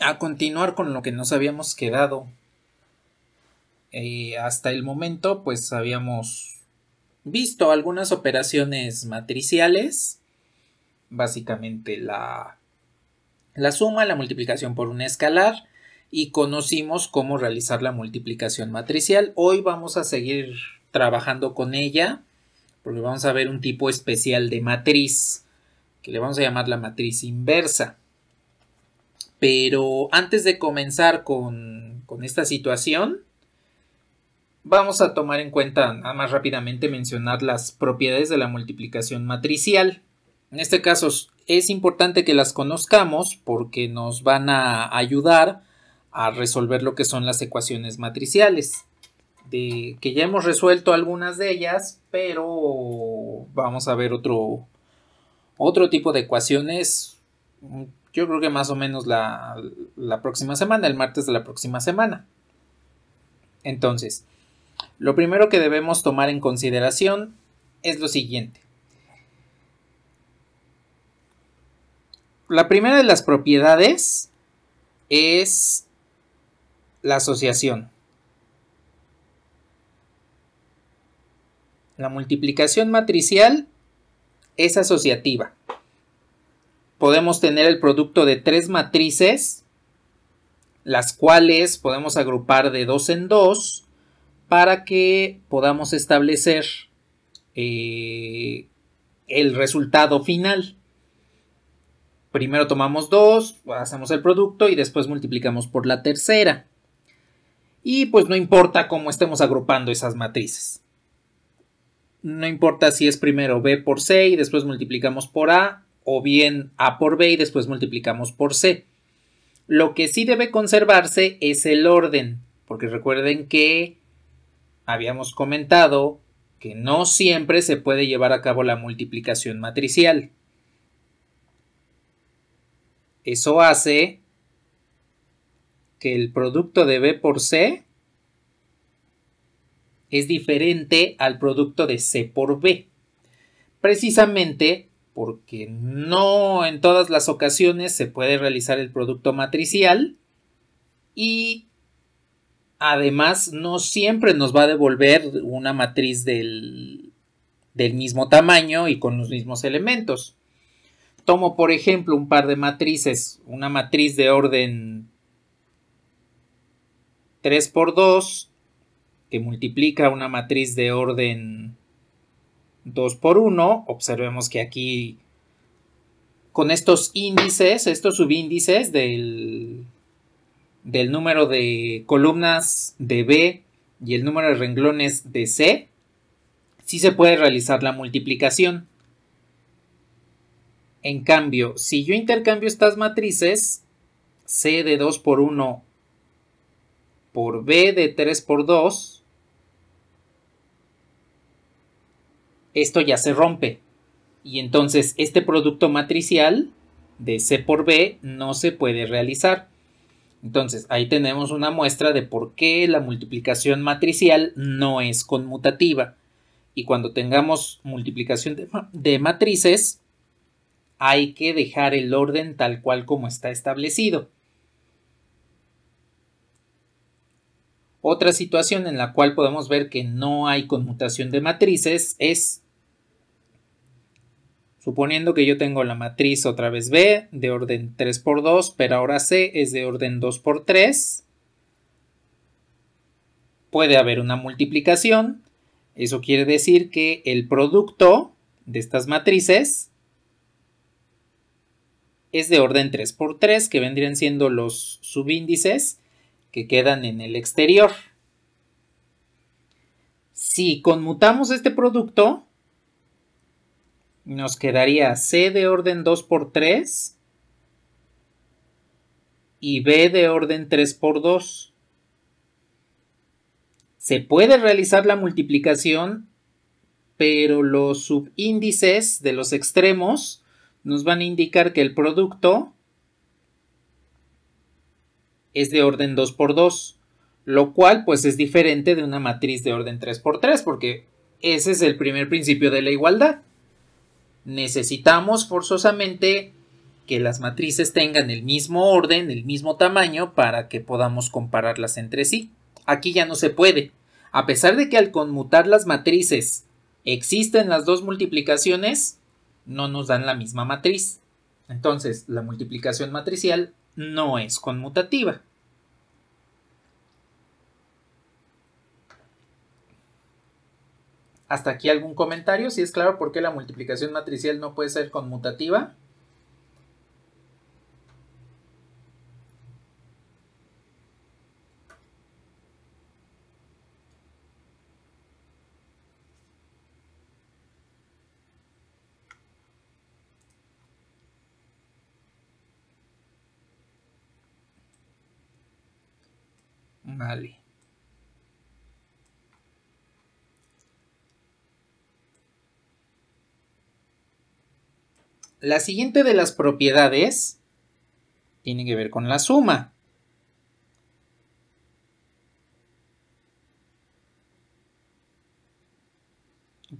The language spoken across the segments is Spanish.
a continuar con lo que nos habíamos quedado. Eh, hasta el momento, pues habíamos visto algunas operaciones matriciales. Básicamente la, la suma, la multiplicación por un escalar. Y conocimos cómo realizar la multiplicación matricial. Hoy vamos a seguir trabajando con ella. Porque vamos a ver un tipo especial de matriz. Que le vamos a llamar la matriz inversa. Pero antes de comenzar con, esta situación, vamos a tomar en cuenta, nada más rápidamente mencionar las propiedades de la multiplicación matricial. En este caso es importante que las conozcamos porque nos van a ayudar a resolver lo que son las ecuaciones matriciales. De que ya hemos resuelto algunas de ellas, pero vamos a ver otro, otro tipo de ecuaciones yo creo que más o menos la, la próxima semana, el martes de la próxima semana. Entonces, lo primero que debemos tomar en consideración es lo siguiente. La primera de las propiedades es la asociación. La multiplicación matricial es asociativa podemos tener el producto de tres matrices, las cuales podemos agrupar de dos en dos para que podamos establecer eh, el resultado final. Primero tomamos dos, hacemos el producto y después multiplicamos por la tercera. Y pues no importa cómo estemos agrupando esas matrices. No importa si es primero B por C y después multiplicamos por A o bien A por B y después multiplicamos por C. Lo que sí debe conservarse es el orden, porque recuerden que habíamos comentado que no siempre se puede llevar a cabo la multiplicación matricial. Eso hace que el producto de B por C es diferente al producto de C por B. Precisamente porque no en todas las ocasiones se puede realizar el producto matricial y además no siempre nos va a devolver una matriz del, mismo tamaño y con los mismos elementos. Tomo por ejemplo un par de matrices, una matriz de orden 3 por 2 que multiplica una matriz de orden 2 por 1. Observemos que aquí con estos índices, estos subíndices del, del número de columnas de B y el número de renglones de C, sí se puede realizar la multiplicación. En cambio, si yo intercambio estas matrices, C de 2 por 1 por B de 3 por 2, esto ya se rompe. Y entonces este producto matricial de C por B no se puede realizar. Entonces ahí tenemos una muestra de por qué la multiplicación matricial no es conmutativa. Y cuando tengamos multiplicación de, matrices, hay que dejar el orden tal cual como está establecido. Otra situación en la cual podemos ver que no hay conmutación de matrices es, suponiendo que yo tengo la matriz otra vez B de orden 3 por 2, pero ahora C es de orden 2 por 3, puede haber una multiplicación, eso quiere decir que el producto de estas matrices es de orden 3 por 3, que vendrían siendo los subíndices que quedan en el exterior. Si conmutamos este producto, nos quedaría C de orden 2 por 3 y B de orden 3 por 2. Se puede realizar la multiplicación, pero los subíndices de los extremos nos van a indicar que el producto es de orden 2x2, lo cual pues es diferente de una matriz de orden 3x3 porque ese es el primer principio de la igualdad. Necesitamos forzosamente que las matrices tengan el mismo orden, el mismo tamaño para que podamos compararlas entre sí. Aquí ya no se puede. A pesar de que al conmutar las matrices existen las dos multiplicaciones, no nos dan la misma matriz. Entonces, la multiplicación matricial no es conmutativa. Hasta aquí algún comentario, si es claro por qué la multiplicación matricial no puede ser conmutativa. Vale. La siguiente de las propiedades tiene que ver con la suma.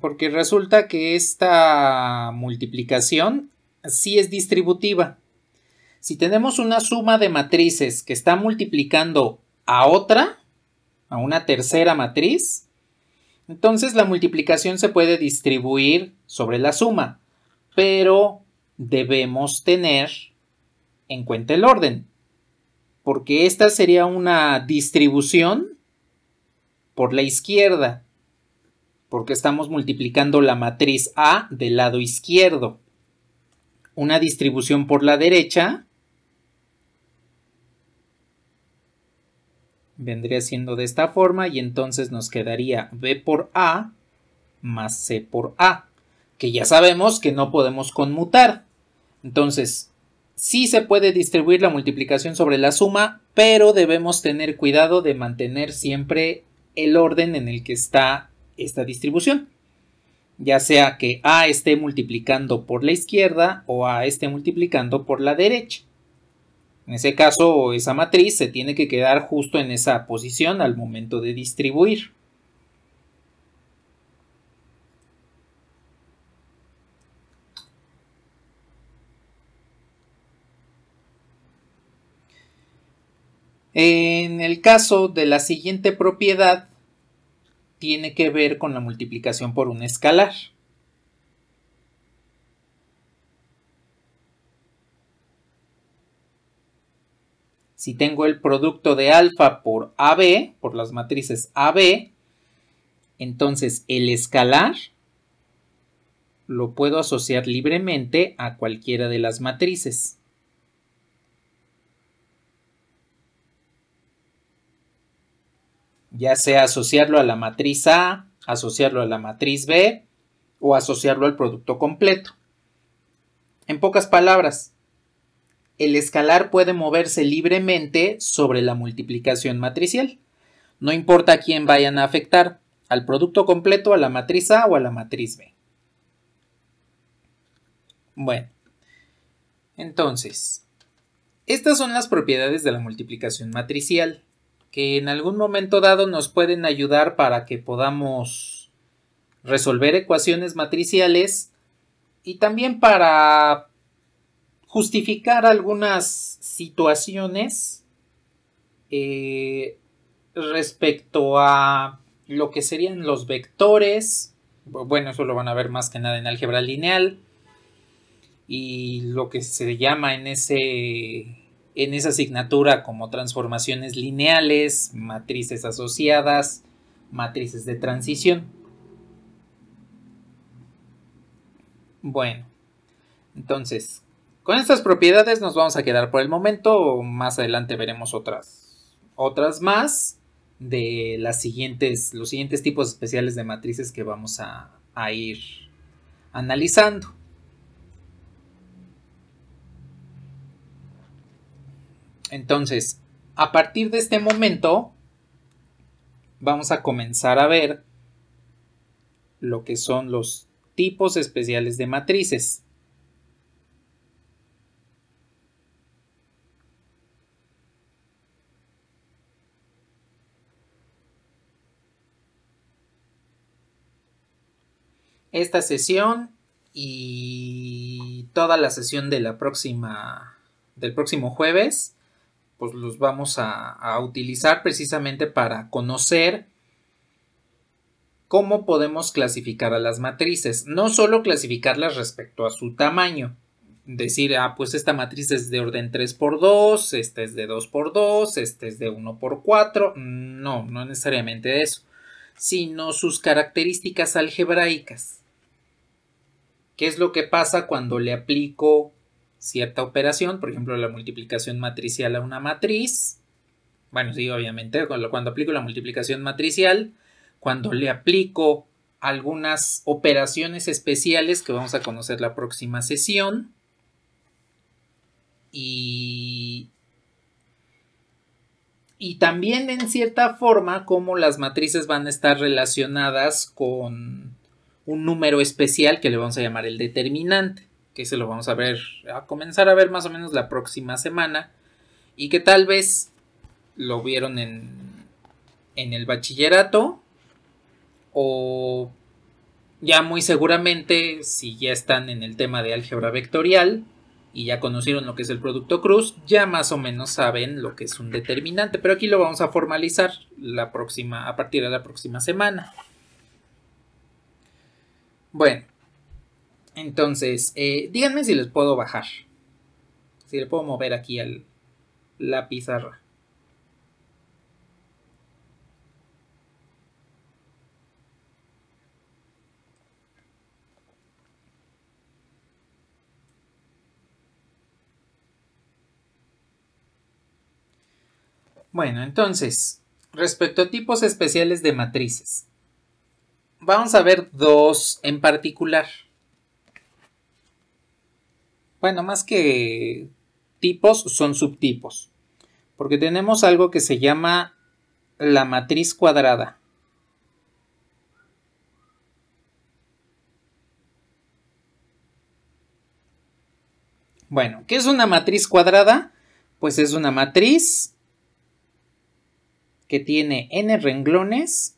Porque resulta que esta multiplicación sí es distributiva. Si tenemos una suma de matrices que está multiplicando a otra, a una tercera matriz, entonces la multiplicación se puede distribuir sobre la suma. Pero debemos tener en cuenta el orden, porque esta sería una distribución por la izquierda, porque estamos multiplicando la matriz A del lado izquierdo. Una distribución por la derecha vendría siendo de esta forma y entonces nos quedaría B por A más C por A, que ya sabemos que no podemos conmutar. Entonces, sí se puede distribuir la multiplicación sobre la suma, pero debemos tener cuidado de mantener siempre el orden en el que está esta distribución. Ya sea que A esté multiplicando por la izquierda o A esté multiplicando por la derecha. En ese caso, esa matriz se tiene que quedar justo en esa posición al momento de distribuir. En el caso de la siguiente propiedad, tiene que ver con la multiplicación por un escalar. Si tengo el producto de alfa por AB, por las matrices AB, entonces el escalar lo puedo asociar libremente a cualquiera de las matrices. ya sea asociarlo a la matriz A, asociarlo a la matriz B o asociarlo al producto completo. En pocas palabras, el escalar puede moverse libremente sobre la multiplicación matricial. No importa a quién vayan a afectar, al producto completo, a la matriz A o a la matriz B. Bueno, entonces, estas son las propiedades de la multiplicación matricial que en algún momento dado nos pueden ayudar para que podamos resolver ecuaciones matriciales y también para justificar algunas situaciones eh, respecto a lo que serían los vectores, bueno, eso lo van a ver más que nada en álgebra lineal, y lo que se llama en ese en esa asignatura como transformaciones lineales, matrices asociadas, matrices de transición. Bueno, entonces, con estas propiedades nos vamos a quedar por el momento, más adelante veremos otras, otras más de las siguientes, los siguientes tipos especiales de matrices que vamos a ir analizando. Entonces, a partir de este momento, vamos a comenzar a ver lo que son los tipos especiales de matrices. Esta sesión y toda la sesión de la próxima del próximo jueves pues los vamos a, utilizar precisamente para conocer cómo podemos clasificar a las matrices. No solo clasificarlas respecto a su tamaño, decir, ah, pues esta matriz es de orden 3x2, esta es de 2x2, esta es de 1x4. No, no necesariamente eso, sino sus características algebraicas. ¿Qué es lo que pasa cuando le aplico cierta operación, por ejemplo, la multiplicación matricial a una matriz. Bueno, sí, obviamente, cuando aplico la multiplicación matricial, cuando le aplico algunas operaciones especiales que vamos a conocer la próxima sesión. Y, también en cierta forma cómo las matrices van a estar relacionadas con un número especial que le vamos a llamar el determinante que se lo vamos a ver, a comenzar a ver más o menos la próxima semana, y que tal vez lo vieron en, en el bachillerato, o ya muy seguramente, si ya están en el tema de álgebra vectorial, y ya conocieron lo que es el producto cruz, ya más o menos saben lo que es un determinante, pero aquí lo vamos a formalizar la próxima, a partir de la próxima semana. Bueno, entonces, eh, díganme si les puedo bajar. Si le puedo mover aquí al, la pizarra. Bueno, entonces, respecto a tipos especiales de matrices, vamos a ver dos en particular bueno, más que tipos, son subtipos. Porque tenemos algo que se llama la matriz cuadrada. Bueno, ¿qué es una matriz cuadrada? Pues es una matriz que tiene n renglones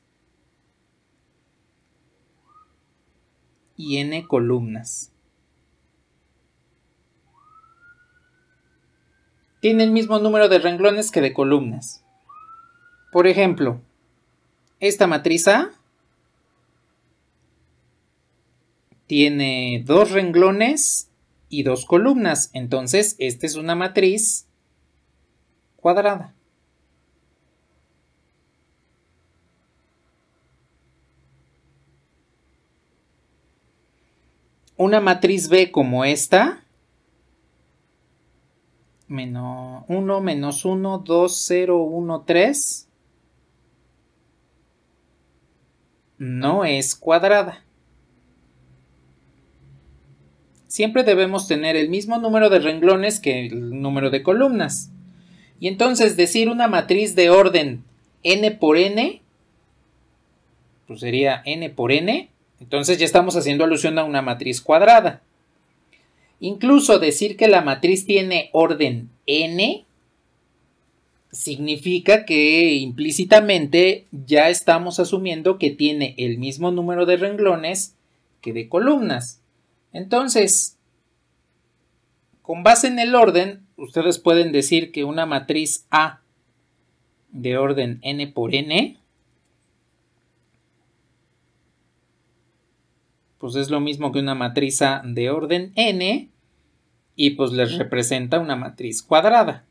y n columnas. tiene el mismo número de renglones que de columnas. Por ejemplo, esta matriz A tiene dos renglones y dos columnas, entonces esta es una matriz cuadrada. Una matriz B como esta menos 1 menos 1, 2, 0, 1, 3 no es cuadrada. Siempre debemos tener el mismo número de renglones que el número de columnas. Y entonces decir una matriz de orden n por n, pues sería n por n, entonces ya estamos haciendo alusión a una matriz cuadrada. Incluso decir que la matriz tiene orden n significa que implícitamente ya estamos asumiendo que tiene el mismo número de renglones que de columnas. Entonces, con base en el orden, ustedes pueden decir que una matriz A de orden n por n pues es lo mismo que una matriz A de orden n y pues les representa una matriz cuadrada.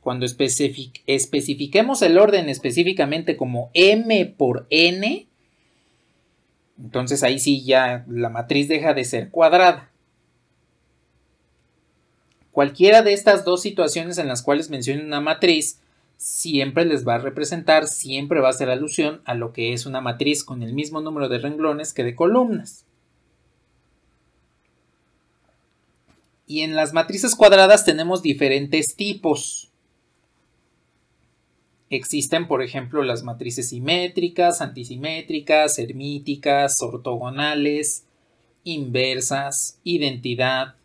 Cuando especifiquemos el orden específicamente como m por n, entonces ahí sí ya la matriz deja de ser cuadrada. Cualquiera de estas dos situaciones en las cuales menciono una matriz siempre les va a representar, siempre va a hacer alusión a lo que es una matriz con el mismo número de renglones que de columnas. Y en las matrices cuadradas tenemos diferentes tipos. Existen, por ejemplo, las matrices simétricas, antisimétricas, hermíticas, ortogonales, inversas, identidad,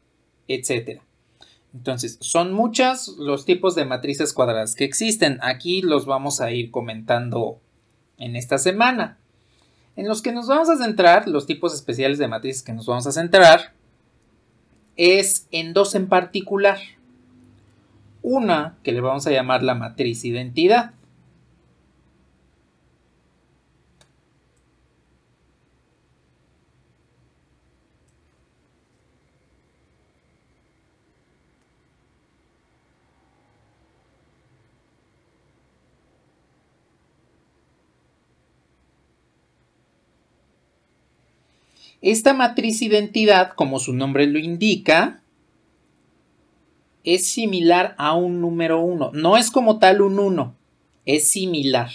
etc. Entonces, son muchas los tipos de matrices cuadradas que existen. Aquí los vamos a ir comentando en esta semana. En los que nos vamos a centrar, los tipos especiales de matrices que nos vamos a centrar, es en dos en particular. Una que le vamos a llamar la matriz identidad. Esta matriz identidad, como su nombre lo indica, es similar a un número 1. No es como tal un 1, es similar.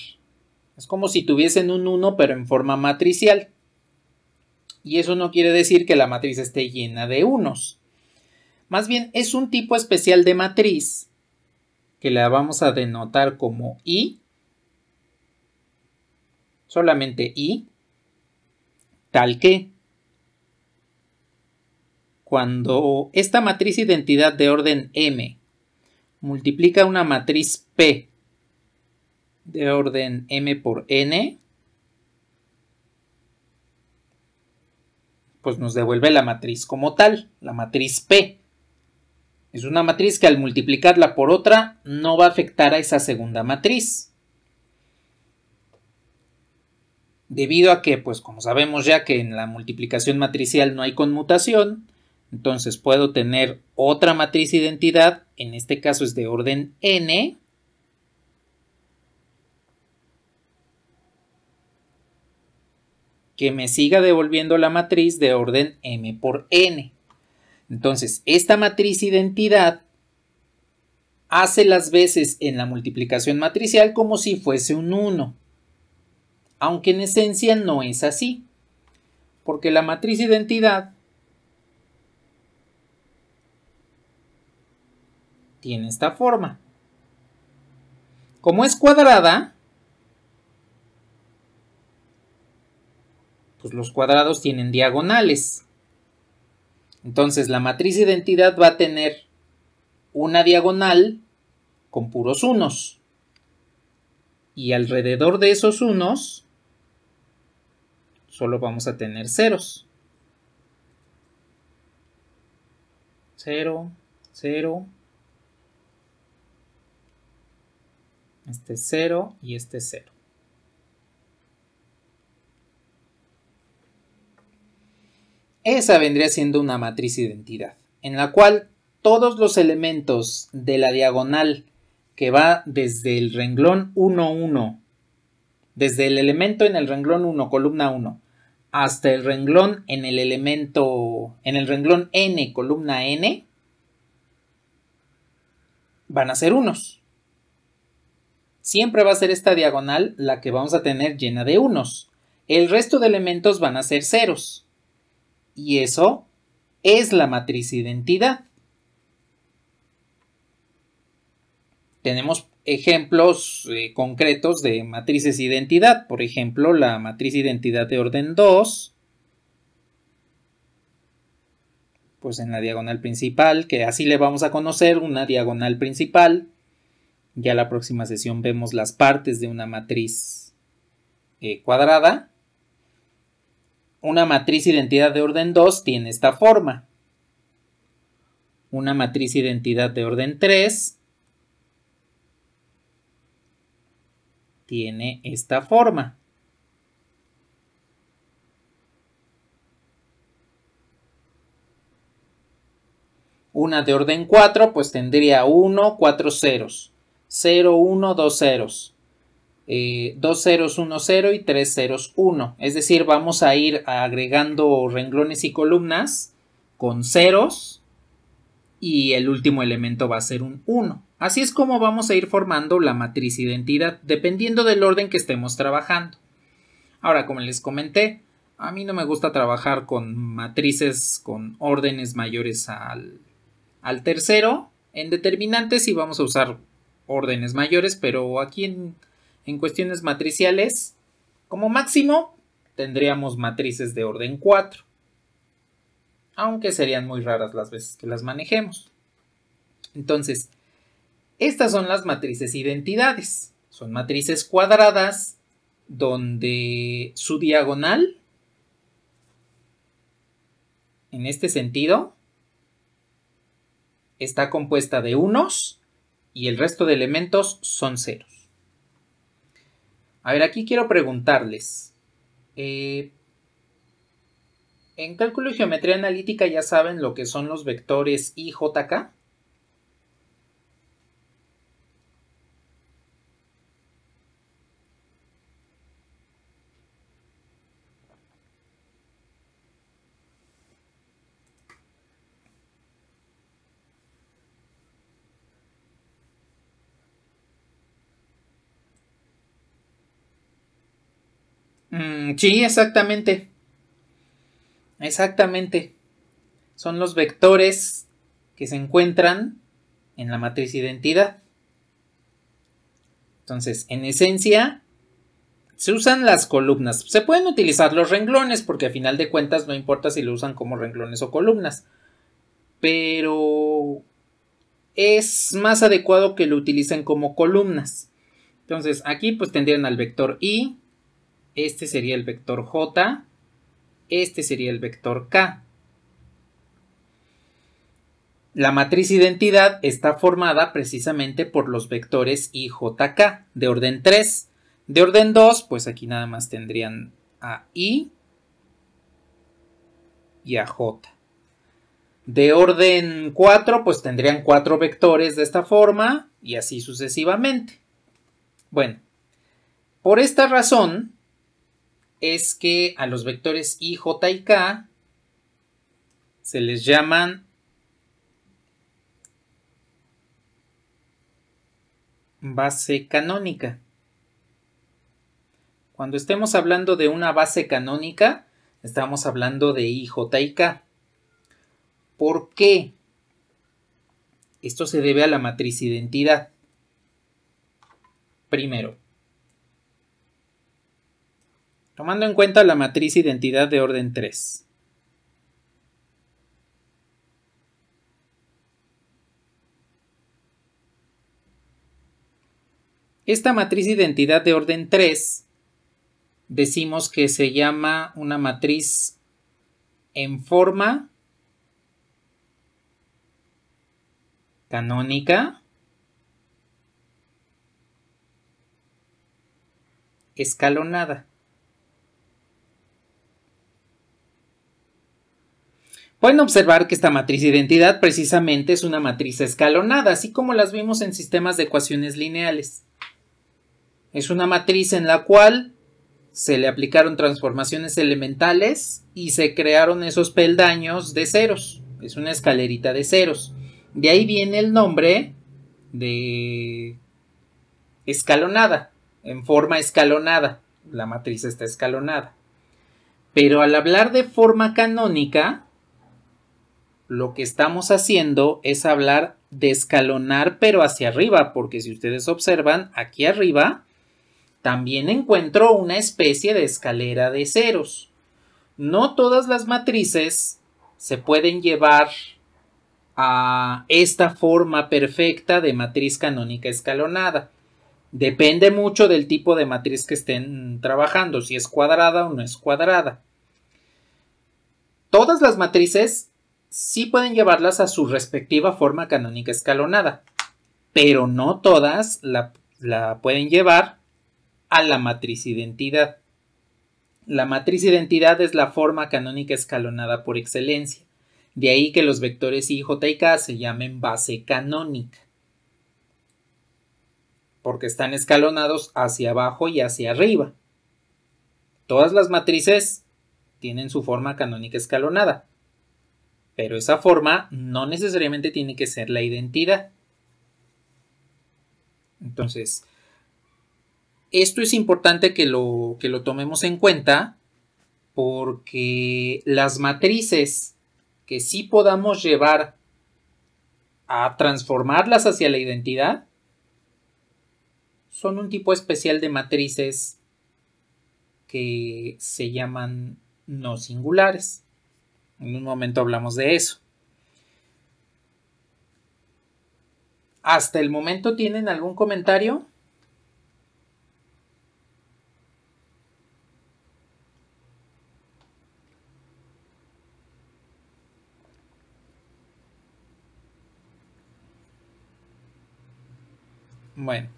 Es como si tuviesen un 1 pero en forma matricial. Y eso no quiere decir que la matriz esté llena de unos. Más bien es un tipo especial de matriz que la vamos a denotar como I. Solamente I. Tal que cuando esta matriz identidad de orden M multiplica una matriz P de orden M por N, pues nos devuelve la matriz como tal, la matriz P. Es una matriz que al multiplicarla por otra no va a afectar a esa segunda matriz. Debido a que, pues como sabemos ya que en la multiplicación matricial no hay conmutación, entonces puedo tener otra matriz identidad, en este caso es de orden n. que me siga devolviendo la matriz de orden m por n. Entonces, esta matriz identidad hace las veces en la multiplicación matricial como si fuese un 1, aunque en esencia no es así, porque la matriz identidad en esta forma. Como es cuadrada, pues los cuadrados tienen diagonales. Entonces la matriz identidad va a tener una diagonal con puros unos. Y alrededor de esos unos solo vamos a tener ceros. 0, 0, este 0 y este 0. Esa vendría siendo una matriz identidad, en la cual todos los elementos de la diagonal que va desde el renglón 1, 1, desde el elemento en el renglón 1, columna 1, hasta el renglón en el elemento, en el renglón n, columna n, van a ser unos siempre va a ser esta diagonal la que vamos a tener llena de unos. El resto de elementos van a ser ceros. Y eso es la matriz identidad. Tenemos ejemplos eh, concretos de matrices identidad. Por ejemplo, la matriz identidad de orden 2. Pues en la diagonal principal, que así le vamos a conocer una diagonal principal ya la próxima sesión vemos las partes de una matriz eh, cuadrada. Una matriz identidad de orden 2 tiene esta forma. Una matriz identidad de orden 3 tiene esta forma. Una de orden 4 pues tendría 1, 4 ceros. 0, 1, 2 ceros. 2 0, 1 0 y 3 ceros 1 es decir vamos a ir agregando renglones y columnas con ceros y el último elemento va a ser un 1 así es como vamos a ir formando la matriz identidad dependiendo del orden que estemos trabajando ahora como les comenté a mí no me gusta trabajar con matrices con órdenes mayores al, al tercero en determinantes y vamos a usar órdenes mayores, pero aquí en, cuestiones matriciales, como máximo, tendríamos matrices de orden 4, aunque serían muy raras las veces que las manejemos. Entonces, estas son las matrices identidades. Son matrices cuadradas donde su diagonal, en este sentido, está compuesta de unos y el resto de elementos son ceros. A ver, aquí quiero preguntarles. Eh, en cálculo y geometría analítica ya saben lo que son los vectores I, J, K. Mm, sí, exactamente. Exactamente. Son los vectores que se encuentran en la matriz identidad. Entonces, en esencia, se usan las columnas. Se pueden utilizar los renglones porque a final de cuentas no importa si lo usan como renglones o columnas. Pero es más adecuado que lo utilicen como columnas. Entonces, aquí pues tendrían al vector i, este sería el vector J. Este sería el vector K. La matriz identidad está formada precisamente por los vectores I, J, K de orden 3. De orden 2, pues aquí nada más tendrían a I y a J. De orden 4, pues tendrían cuatro vectores de esta forma y así sucesivamente. Bueno, por esta razón, es que a los vectores i, j y k se les llaman base canónica. Cuando estemos hablando de una base canónica, estamos hablando de i, j y k. ¿Por qué? Esto se debe a la matriz identidad. Primero, tomando en cuenta la matriz identidad de orden 3. Esta matriz identidad de orden 3 decimos que se llama una matriz en forma canónica escalonada. Pueden observar que esta matriz de identidad precisamente es una matriz escalonada, así como las vimos en sistemas de ecuaciones lineales. Es una matriz en la cual se le aplicaron transformaciones elementales y se crearon esos peldaños de ceros. Es una escalerita de ceros. De ahí viene el nombre de escalonada, en forma escalonada. La matriz está escalonada. Pero al hablar de forma canónica, lo que estamos haciendo es hablar de escalonar pero hacia arriba, porque si ustedes observan aquí arriba, también encuentro una especie de escalera de ceros. No todas las matrices se pueden llevar a esta forma perfecta de matriz canónica escalonada. Depende mucho del tipo de matriz que estén trabajando, si es cuadrada o no es cuadrada. Todas las matrices sí pueden llevarlas a su respectiva forma canónica escalonada, pero no todas la, la pueden llevar a la matriz identidad. La matriz identidad es la forma canónica escalonada por excelencia. De ahí que los vectores I, J y K se llamen base canónica. Porque están escalonados hacia abajo y hacia arriba. Todas las matrices tienen su forma canónica escalonada. Pero esa forma no necesariamente tiene que ser la identidad. Entonces, esto es importante que lo, que tomemos en cuenta porque las matrices que sí podamos llevar a transformarlas hacia la identidad son un tipo especial de matrices que se llaman no singulares. En un momento hablamos de eso. Hasta el momento tienen algún comentario. Bueno.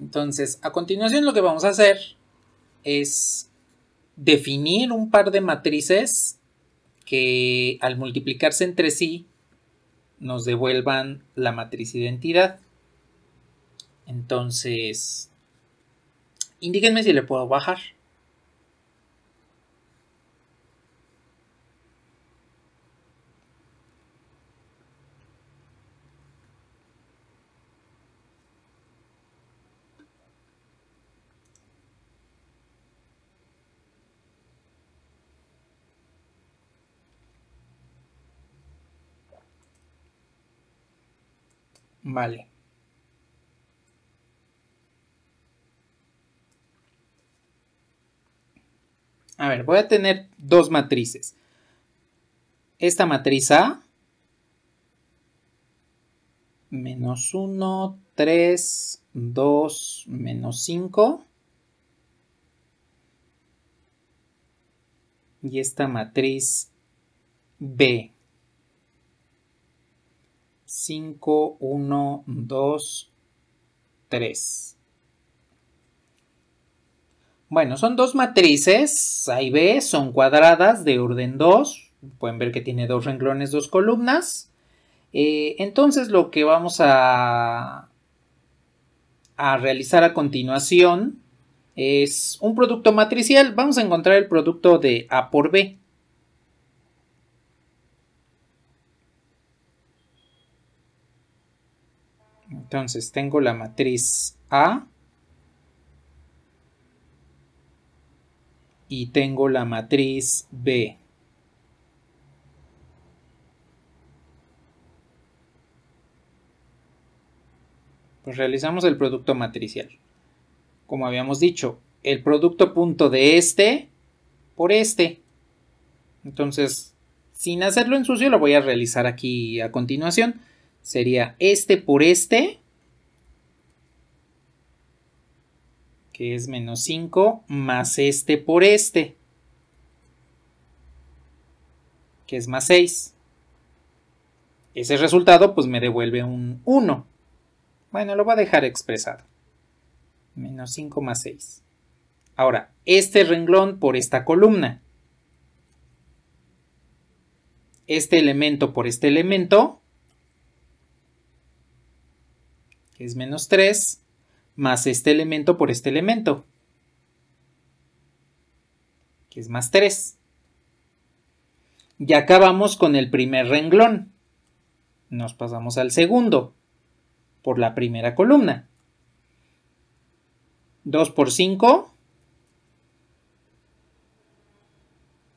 Entonces, a continuación lo que vamos a hacer es definir un par de matrices que al multiplicarse entre sí nos devuelvan la matriz identidad. Entonces, indíquenme si le puedo bajar. Vale. A ver, voy a tener dos matrices. Esta matriz A, menos 1, 3, 2, menos 5. Y esta matriz B, 5, 1, 2, 3. Bueno, son dos matrices, A y B, son cuadradas de orden 2. Pueden ver que tiene dos renglones, dos columnas. Eh, entonces lo que vamos a, a realizar a continuación es un producto matricial. Vamos a encontrar el producto de A por B. Entonces tengo la matriz A y tengo la matriz B. Pues realizamos el producto matricial. Como habíamos dicho, el producto punto de este por este. Entonces, sin hacerlo en sucio, lo voy a realizar aquí a continuación. Sería este por este que es menos 5 más este por este, que es más 6. Ese resultado pues me devuelve un 1. Bueno, lo voy a dejar expresado. Menos 5 más 6. Ahora, este renglón por esta columna. Este elemento por este elemento. Que es menos 3 más este elemento por este elemento, que es más 3. Ya acabamos con el primer renglón. Nos pasamos al segundo, por la primera columna. 2 por 5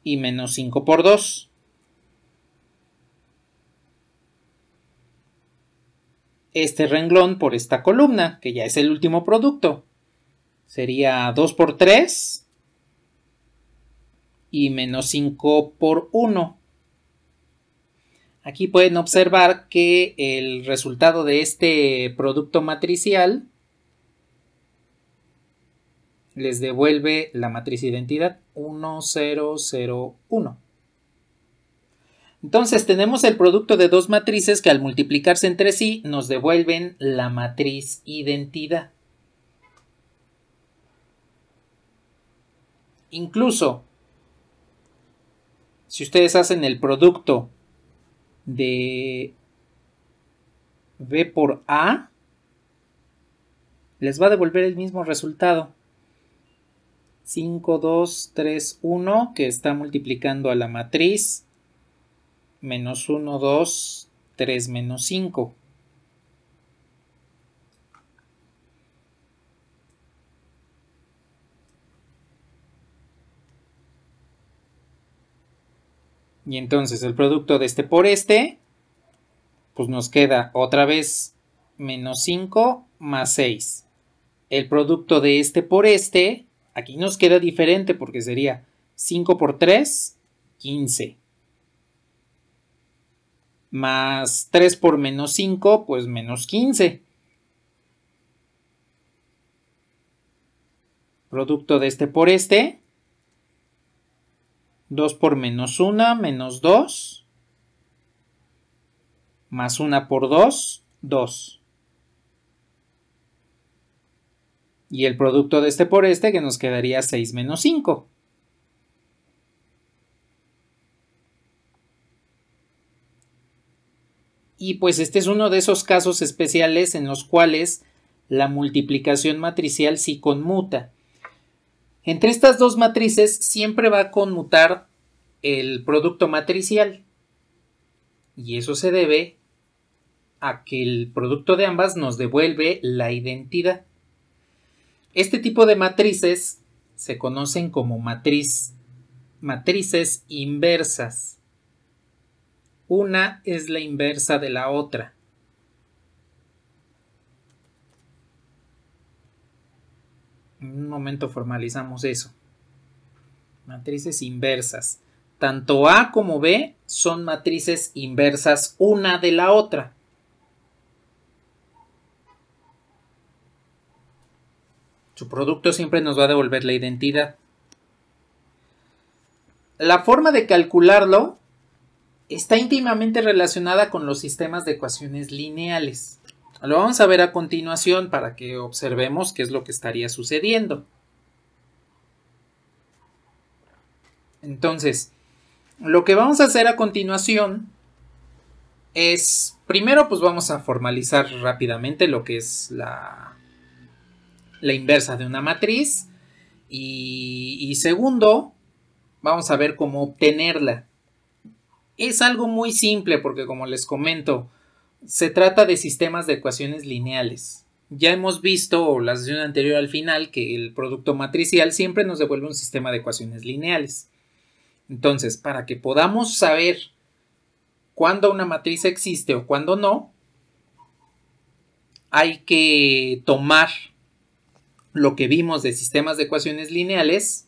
y menos 5 por 2. este renglón por esta columna, que ya es el último producto. Sería 2 por 3 y menos 5 por 1. Aquí pueden observar que el resultado de este producto matricial les devuelve la matriz identidad 1, 0, 0, 1. Entonces tenemos el producto de dos matrices que al multiplicarse entre sí nos devuelven la matriz identidad. Incluso si ustedes hacen el producto de B por A, les va a devolver el mismo resultado. 5, 2, 3, 1, que está multiplicando a la matriz menos 1, 2, 3 menos 5. Y entonces el producto de este por este, pues nos queda otra vez menos 5 más 6. El producto de este por este, aquí nos queda diferente porque sería 5 por 3, 15 más 3 por menos 5, pues menos 15. Producto de este por este. 2 por menos 1, menos 2. Más 1 por 2, 2. Y el producto de este por este que nos quedaría 6 menos 5. Y pues este es uno de esos casos especiales en los cuales la multiplicación matricial sí conmuta. Entre estas dos matrices siempre va a conmutar el producto matricial. Y eso se debe a que el producto de ambas nos devuelve la identidad. Este tipo de matrices se conocen como matrices inversas. Una es la inversa de la otra. En un momento formalizamos eso. Matrices inversas. Tanto A como B son matrices inversas una de la otra. Su producto siempre nos va a devolver la identidad. La forma de calcularlo está íntimamente relacionada con los sistemas de ecuaciones lineales. Lo vamos a ver a continuación para que observemos qué es lo que estaría sucediendo. Entonces, lo que vamos a hacer a continuación es, primero pues vamos a formalizar rápidamente lo que es la, inversa de una matriz y segundo, vamos a ver cómo obtenerla. Es algo muy simple porque como les comento, se trata de sistemas de ecuaciones lineales. Ya hemos visto la sesión anterior al final que el producto matricial siempre nos devuelve un sistema de ecuaciones lineales. Entonces, para que podamos saber cuándo una matriz existe o cuándo no, hay que tomar lo que vimos de sistemas de ecuaciones lineales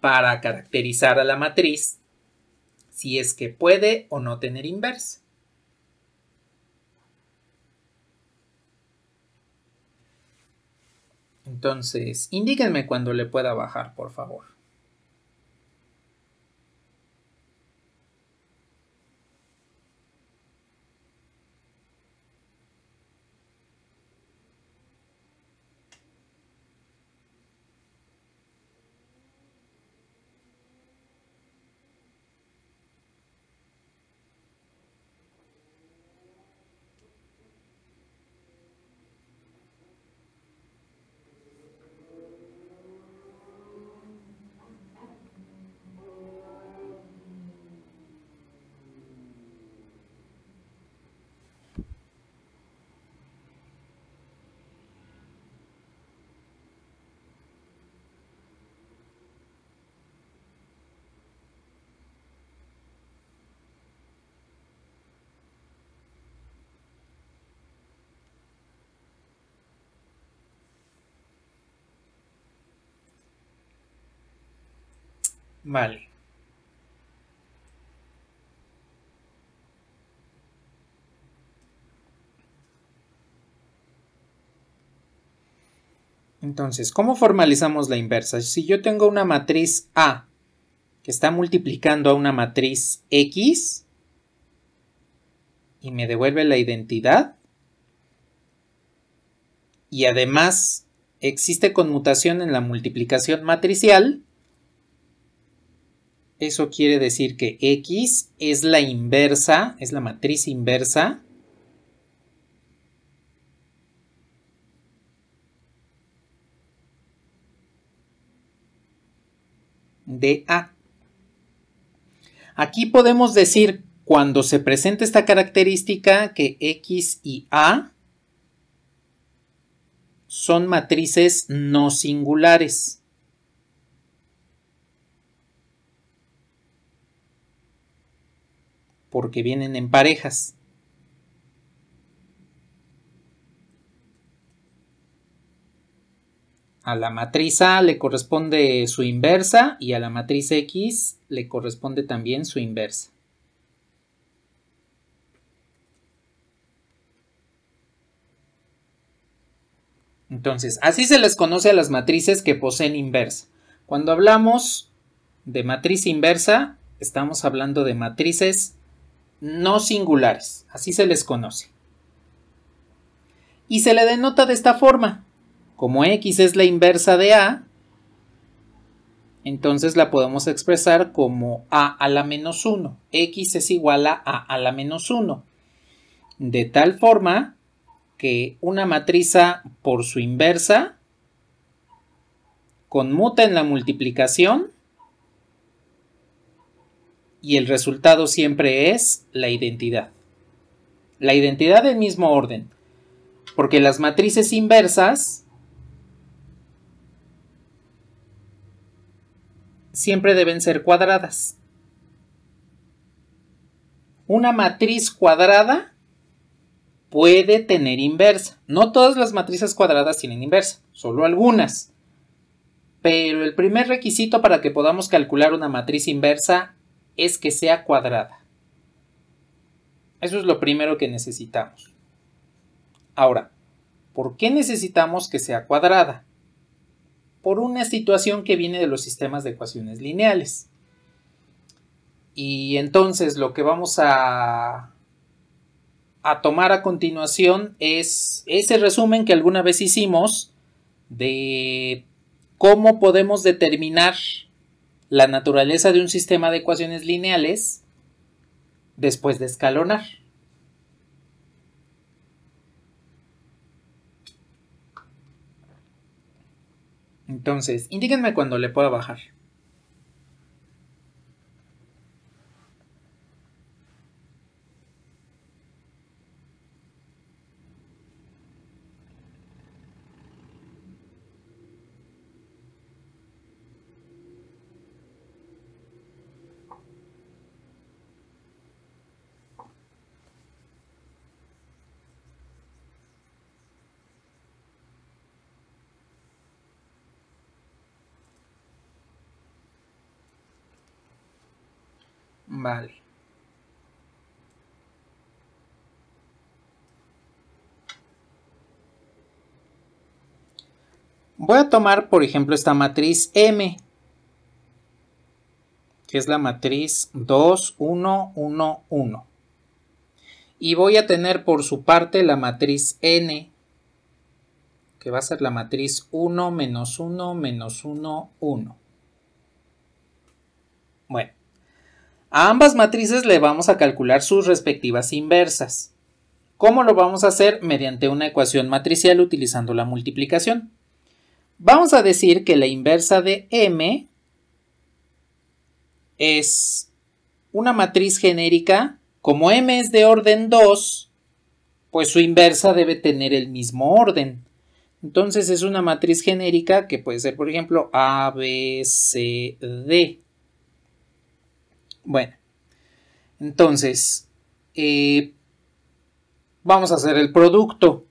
para caracterizar a la matriz si es que puede o no tener inversa. Entonces, indíquenme cuando le pueda bajar, por favor. Vale. Entonces, ¿cómo formalizamos la inversa? Si yo tengo una matriz A que está multiplicando a una matriz X y me devuelve la identidad y además existe conmutación en la multiplicación matricial, eso quiere decir que X es la inversa, es la matriz inversa de A. Aquí podemos decir cuando se presenta esta característica que X y A son matrices no singulares. porque vienen en parejas. A la matriz A le corresponde su inversa y a la matriz X le corresponde también su inversa. Entonces, así se les conoce a las matrices que poseen inversa. Cuando hablamos de matriz inversa, estamos hablando de matrices no singulares, así se les conoce. Y se le denota de esta forma. Como x es la inversa de a, entonces la podemos expresar como a a la menos 1. x es igual a a a la menos 1. De tal forma que una matriz por su inversa conmuta en la multiplicación y el resultado siempre es la identidad. La identidad del mismo orden, porque las matrices inversas siempre deben ser cuadradas. Una matriz cuadrada puede tener inversa. No todas las matrices cuadradas tienen inversa, solo algunas. Pero el primer requisito para que podamos calcular una matriz inversa es que sea cuadrada. Eso es lo primero que necesitamos. Ahora, ¿por qué necesitamos que sea cuadrada? Por una situación que viene de los sistemas de ecuaciones lineales. Y entonces lo que vamos a, a tomar a continuación es ese resumen que alguna vez hicimos de cómo podemos determinar la naturaleza de un sistema de ecuaciones lineales después de escalonar. Entonces, indíquenme cuando le pueda bajar. Voy a tomar, por ejemplo, esta matriz M, que es la matriz 2, 1, 1, 1. Y voy a tener por su parte la matriz N, que va a ser la matriz 1, menos 1, menos 1, 1. Bueno, a ambas matrices le vamos a calcular sus respectivas inversas. ¿Cómo lo vamos a hacer? Mediante una ecuación matricial utilizando la multiplicación. Vamos a decir que la inversa de M es una matriz genérica. Como M es de orden 2, pues su inversa debe tener el mismo orden. Entonces es una matriz genérica que puede ser, por ejemplo, ABCD. Bueno, entonces, eh, vamos a hacer el producto.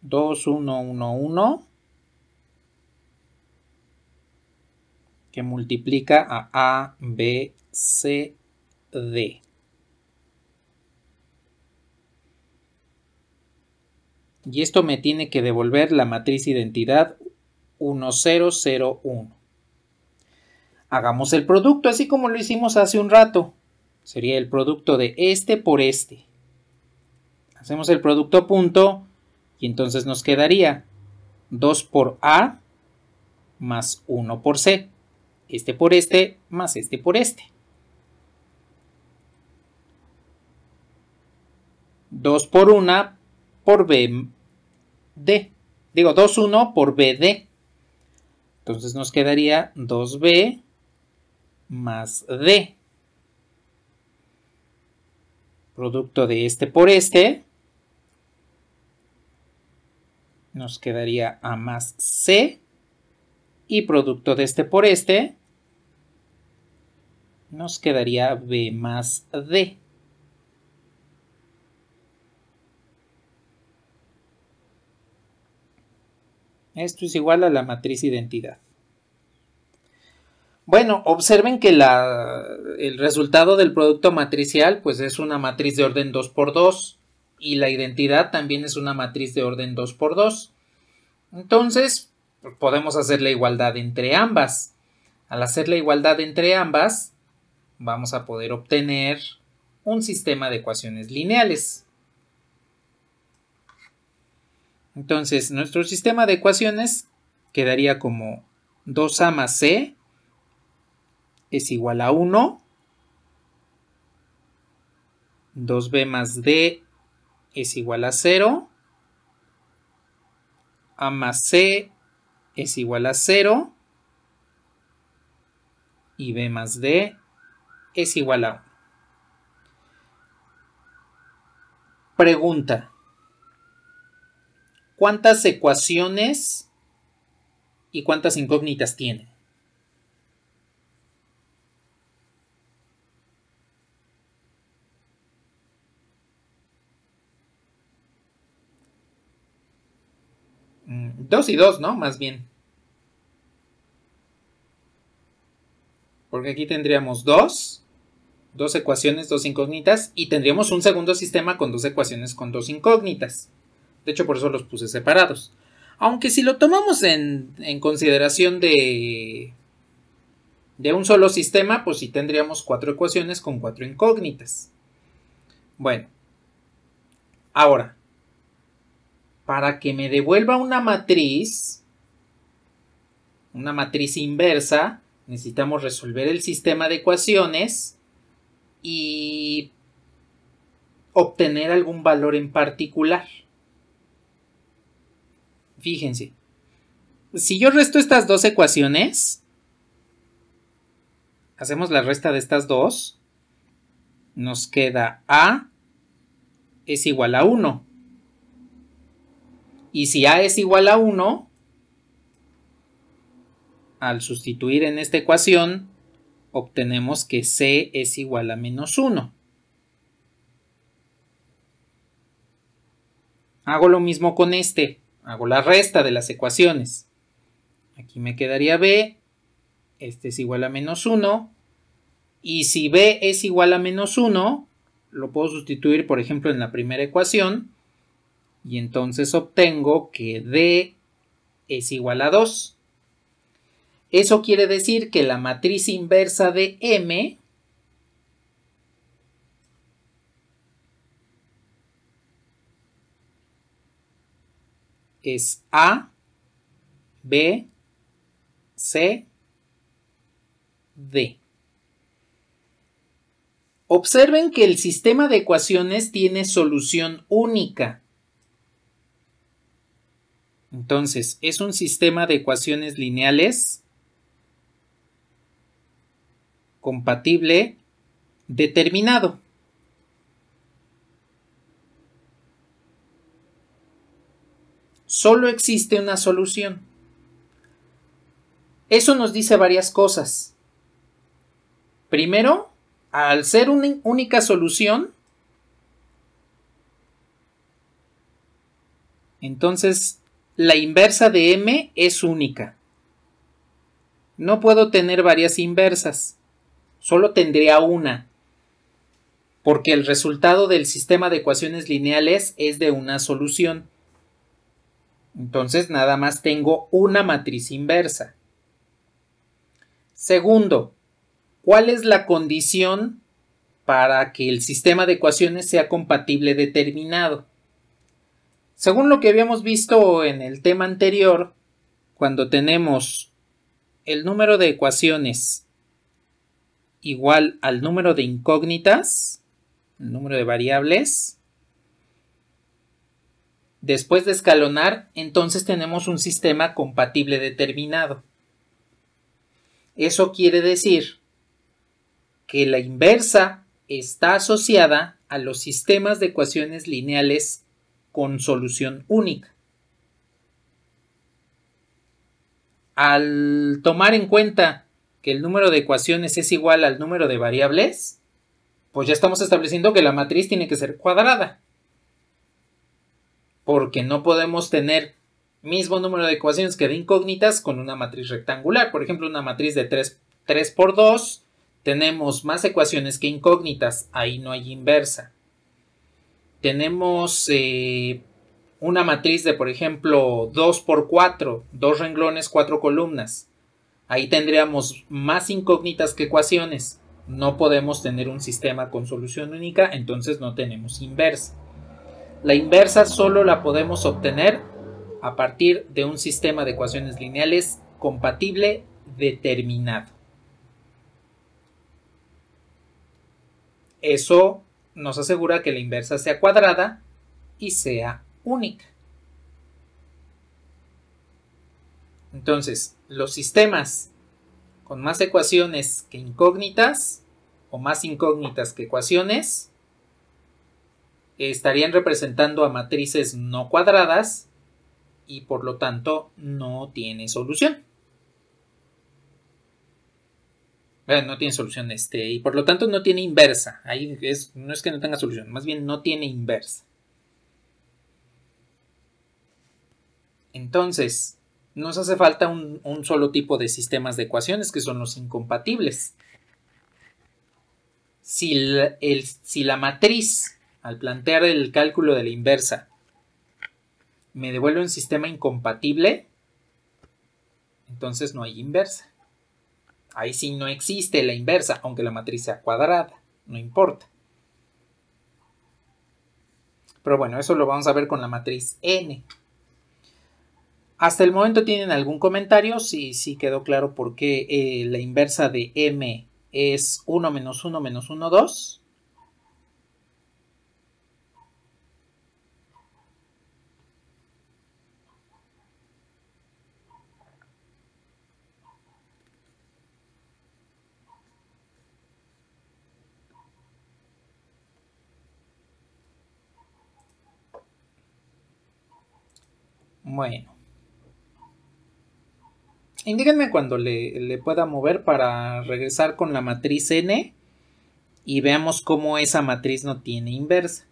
2, 1, 1, 1. Que multiplica a A, B, C, D. Y esto me tiene que devolver la matriz identidad 0, 1. Hagamos el producto así como lo hicimos hace un rato. Sería el producto de este por este. Hacemos el producto punto y entonces nos quedaría 2 por A más 1 por C. Este por este más este por este. 2 por 1 por BD. Digo, 2, 1 por BD. Entonces nos quedaría 2B más D. Producto de este por este. Nos quedaría A más C. Y producto de este por este. Nos quedaría B más D. Esto es igual a la matriz identidad. Bueno, observen que el resultado del producto matricial pues es una matriz de orden 2x2 y la identidad también es una matriz de orden 2x2. Entonces, podemos hacer la igualdad entre ambas. Al hacer la igualdad entre ambas, vamos a poder obtener un sistema de ecuaciones lineales. Entonces, nuestro sistema de ecuaciones quedaría como 2A más C es igual a 1. 2b más d es igual a 0. a más c es igual a 0. Y b más d es igual a 1. Pregunta. ¿Cuántas ecuaciones y cuántas incógnitas tiene? Dos y dos, ¿no? Más bien. Porque aquí tendríamos dos, dos ecuaciones, dos incógnitas, y tendríamos un segundo sistema con dos ecuaciones con dos incógnitas. De hecho, por eso los puse separados. Aunque si lo tomamos en, en consideración de, de un solo sistema, pues sí tendríamos cuatro ecuaciones con cuatro incógnitas. Bueno, ahora, para que me devuelva una matriz, una matriz inversa, necesitamos resolver el sistema de ecuaciones y obtener algún valor en particular. Fíjense, si yo resto estas dos ecuaciones, hacemos la resta de estas dos, nos queda A es igual a 1. Y si A es igual a 1, al sustituir en esta ecuación, obtenemos que C es igual a menos 1. Hago lo mismo con este, hago la resta de las ecuaciones. Aquí me quedaría B, este es igual a menos 1, y si B es igual a menos 1, lo puedo sustituir, por ejemplo, en la primera ecuación, y entonces obtengo que D es igual a 2. Eso quiere decir que la matriz inversa de M es A, B, C, D. Observen que el sistema de ecuaciones tiene solución única. Entonces, es un sistema de ecuaciones lineales compatible determinado. Solo existe una solución. Eso nos dice varias cosas. Primero, al ser una única solución, entonces la inversa de m es única. No puedo tener varias inversas, solo tendría una, porque el resultado del sistema de ecuaciones lineales es de una solución. Entonces nada más tengo una matriz inversa. Segundo, ¿cuál es la condición para que el sistema de ecuaciones sea compatible determinado? Según lo que habíamos visto en el tema anterior, cuando tenemos el número de ecuaciones igual al número de incógnitas, el número de variables, después de escalonar, entonces tenemos un sistema compatible determinado. Eso quiere decir que la inversa está asociada a los sistemas de ecuaciones lineales con solución única. Al tomar en cuenta que el número de ecuaciones es igual al número de variables, pues ya estamos estableciendo que la matriz tiene que ser cuadrada. Porque no podemos tener mismo número de ecuaciones que de incógnitas con una matriz rectangular. Por ejemplo, una matriz de 3, por 2, tenemos más ecuaciones que incógnitas, ahí no hay inversa tenemos eh, una matriz de, por ejemplo, 2 por 4, dos renglones, cuatro columnas. Ahí tendríamos más incógnitas que ecuaciones. No podemos tener un sistema con solución única, entonces no tenemos inversa. La inversa solo la podemos obtener a partir de un sistema de ecuaciones lineales compatible determinado. Eso nos asegura que la inversa sea cuadrada y sea única. Entonces, los sistemas con más ecuaciones que incógnitas o más incógnitas que ecuaciones estarían representando a matrices no cuadradas y por lo tanto no tiene solución. no tiene solución, este, y por lo tanto no tiene inversa. Ahí es, no es que no tenga solución, más bien no tiene inversa. Entonces, nos hace falta un, solo tipo de sistemas de ecuaciones, que son los incompatibles. Si el, si la matriz, al plantear el cálculo de la inversa, me devuelve un sistema incompatible, entonces no hay inversa. Ahí sí no existe la inversa, aunque la matriz sea cuadrada, no importa. Pero bueno, eso lo vamos a ver con la matriz n. Hasta el momento tienen algún comentario, si sí, quedó claro por qué eh, la inversa de m es 1 menos 1 menos 1, 2. Bueno. Indíquenme cuando le, le, pueda mover para regresar con la matriz N y veamos cómo esa matriz no tiene inversa.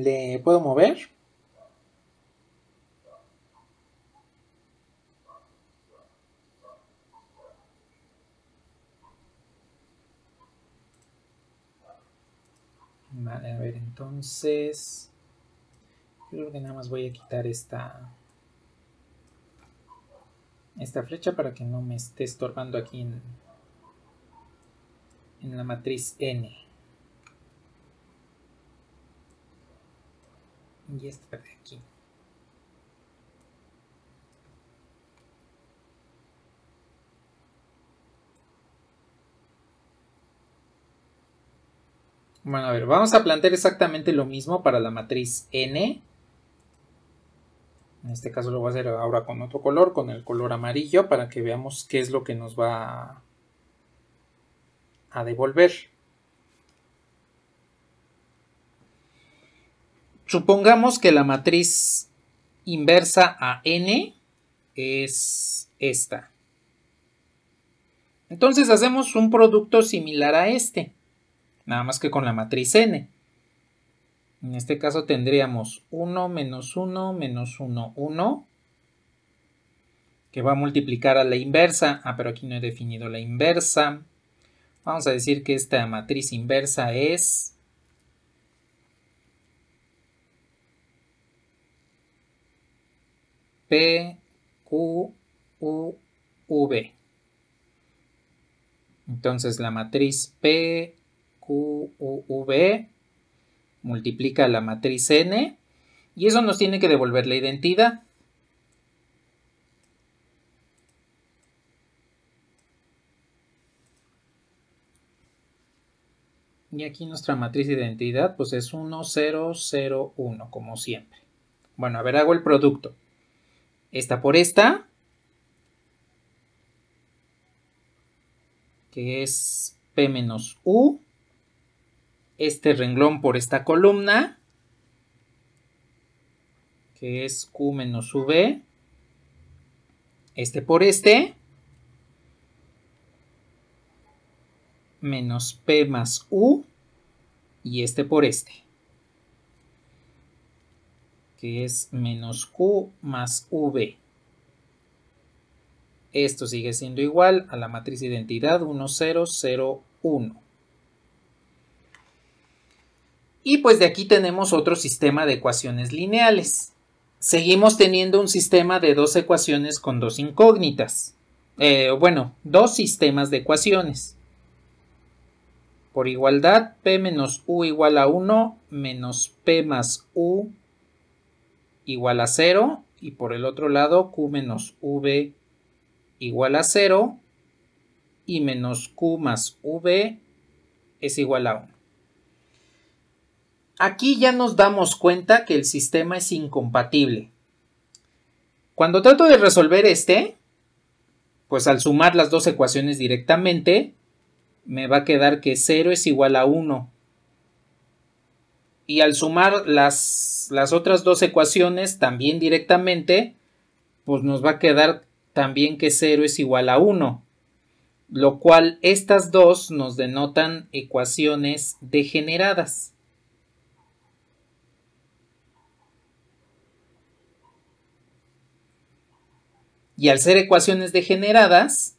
Le puedo mover. Vale, a ver, entonces... creo que nada más voy a quitar esta... Esta flecha para que no me esté estorbando aquí en, en la matriz N. y este de aquí. Bueno, a ver, vamos a plantear exactamente lo mismo para la matriz N. En este caso lo voy a hacer ahora con otro color, con el color amarillo, para que veamos qué es lo que nos va a devolver. Supongamos que la matriz inversa a n es esta. Entonces hacemos un producto similar a este, nada más que con la matriz n. En este caso tendríamos 1 menos 1 menos 1, 1, que va a multiplicar a la inversa. Ah, pero aquí no he definido la inversa. Vamos a decir que esta matriz inversa es P, Q, U, V. Entonces la matriz P, Q, U, V multiplica la matriz N y eso nos tiene que devolver la identidad. Y aquí nuestra matriz de identidad pues es 1, 0, 0, 1, como siempre. Bueno, a ver, hago el producto esta por esta, que es P menos U, este renglón por esta columna, que es Q menos V, este por este, menos P más U, y este por este que es menos Q más V. Esto sigue siendo igual a la matriz identidad 1, 0, 0, 1. Y pues de aquí tenemos otro sistema de ecuaciones lineales. Seguimos teniendo un sistema de dos ecuaciones con dos incógnitas. Eh, bueno, dos sistemas de ecuaciones. Por igualdad, P menos U igual a 1 menos P más U igual a 0 y por el otro lado q menos v igual a 0 y menos q más v es igual a 1. Aquí ya nos damos cuenta que el sistema es incompatible. Cuando trato de resolver este, pues al sumar las dos ecuaciones directamente, me va a quedar que 0 es igual a 1 y al sumar las, otras dos ecuaciones también directamente, pues nos va a quedar también que 0 es igual a 1, lo cual estas dos nos denotan ecuaciones degeneradas. Y al ser ecuaciones degeneradas,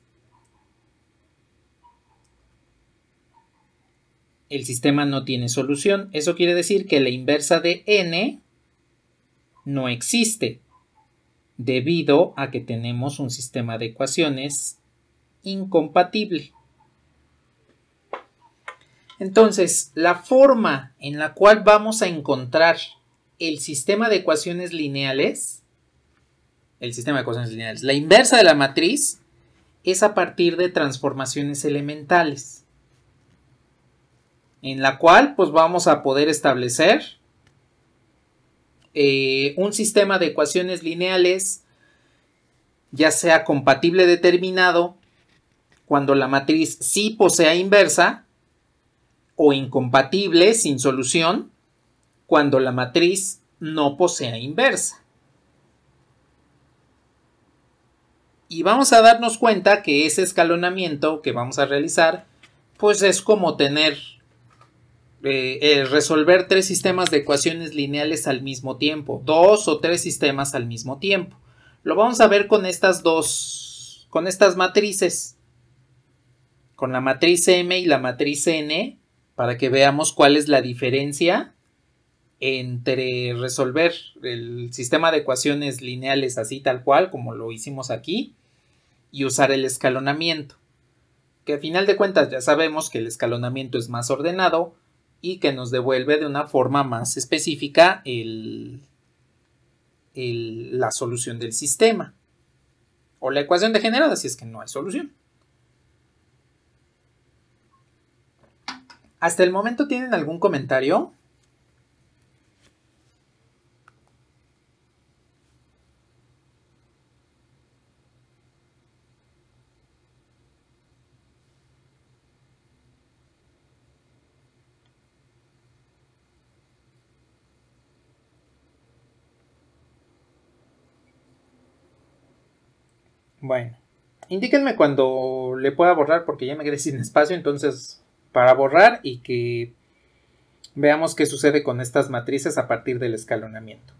el sistema no tiene solución. Eso quiere decir que la inversa de n no existe debido a que tenemos un sistema de ecuaciones incompatible. Entonces, la forma en la cual vamos a encontrar el sistema de ecuaciones lineales, el sistema de ecuaciones lineales, la inversa de la matriz, es a partir de transformaciones elementales en la cual pues vamos a poder establecer eh, un sistema de ecuaciones lineales ya sea compatible determinado cuando la matriz sí posea inversa o incompatible sin solución cuando la matriz no posea inversa. Y vamos a darnos cuenta que ese escalonamiento que vamos a realizar pues es como tener eh, eh, resolver tres sistemas de ecuaciones lineales al mismo tiempo, dos o tres sistemas al mismo tiempo. Lo vamos a ver con estas dos, con estas matrices, con la matriz M y la matriz N, para que veamos cuál es la diferencia entre resolver el sistema de ecuaciones lineales así tal cual, como lo hicimos aquí, y usar el escalonamiento. Que a final de cuentas ya sabemos que el escalonamiento es más ordenado, y que nos devuelve de una forma más específica la solución del sistema o la ecuación degenerada si es que no hay solución. ¿Hasta el momento tienen algún comentario? Bueno, indíquenme cuando le pueda borrar porque ya me quedé sin espacio, entonces para borrar y que veamos qué sucede con estas matrices a partir del escalonamiento.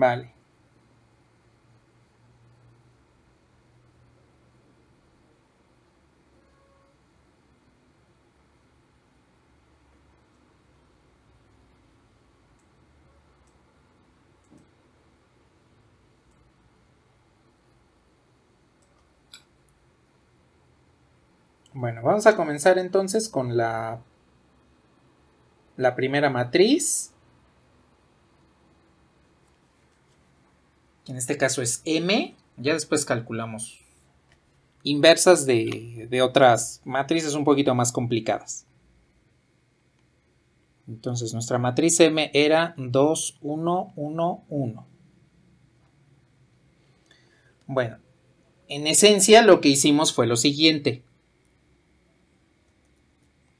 Vale. Bueno, vamos a comenzar entonces con la, la primera matriz. en este caso es M, ya después calculamos inversas de, otras matrices un poquito más complicadas. Entonces nuestra matriz M era 2, 1, 1, 1. Bueno, en esencia lo que hicimos fue lo siguiente.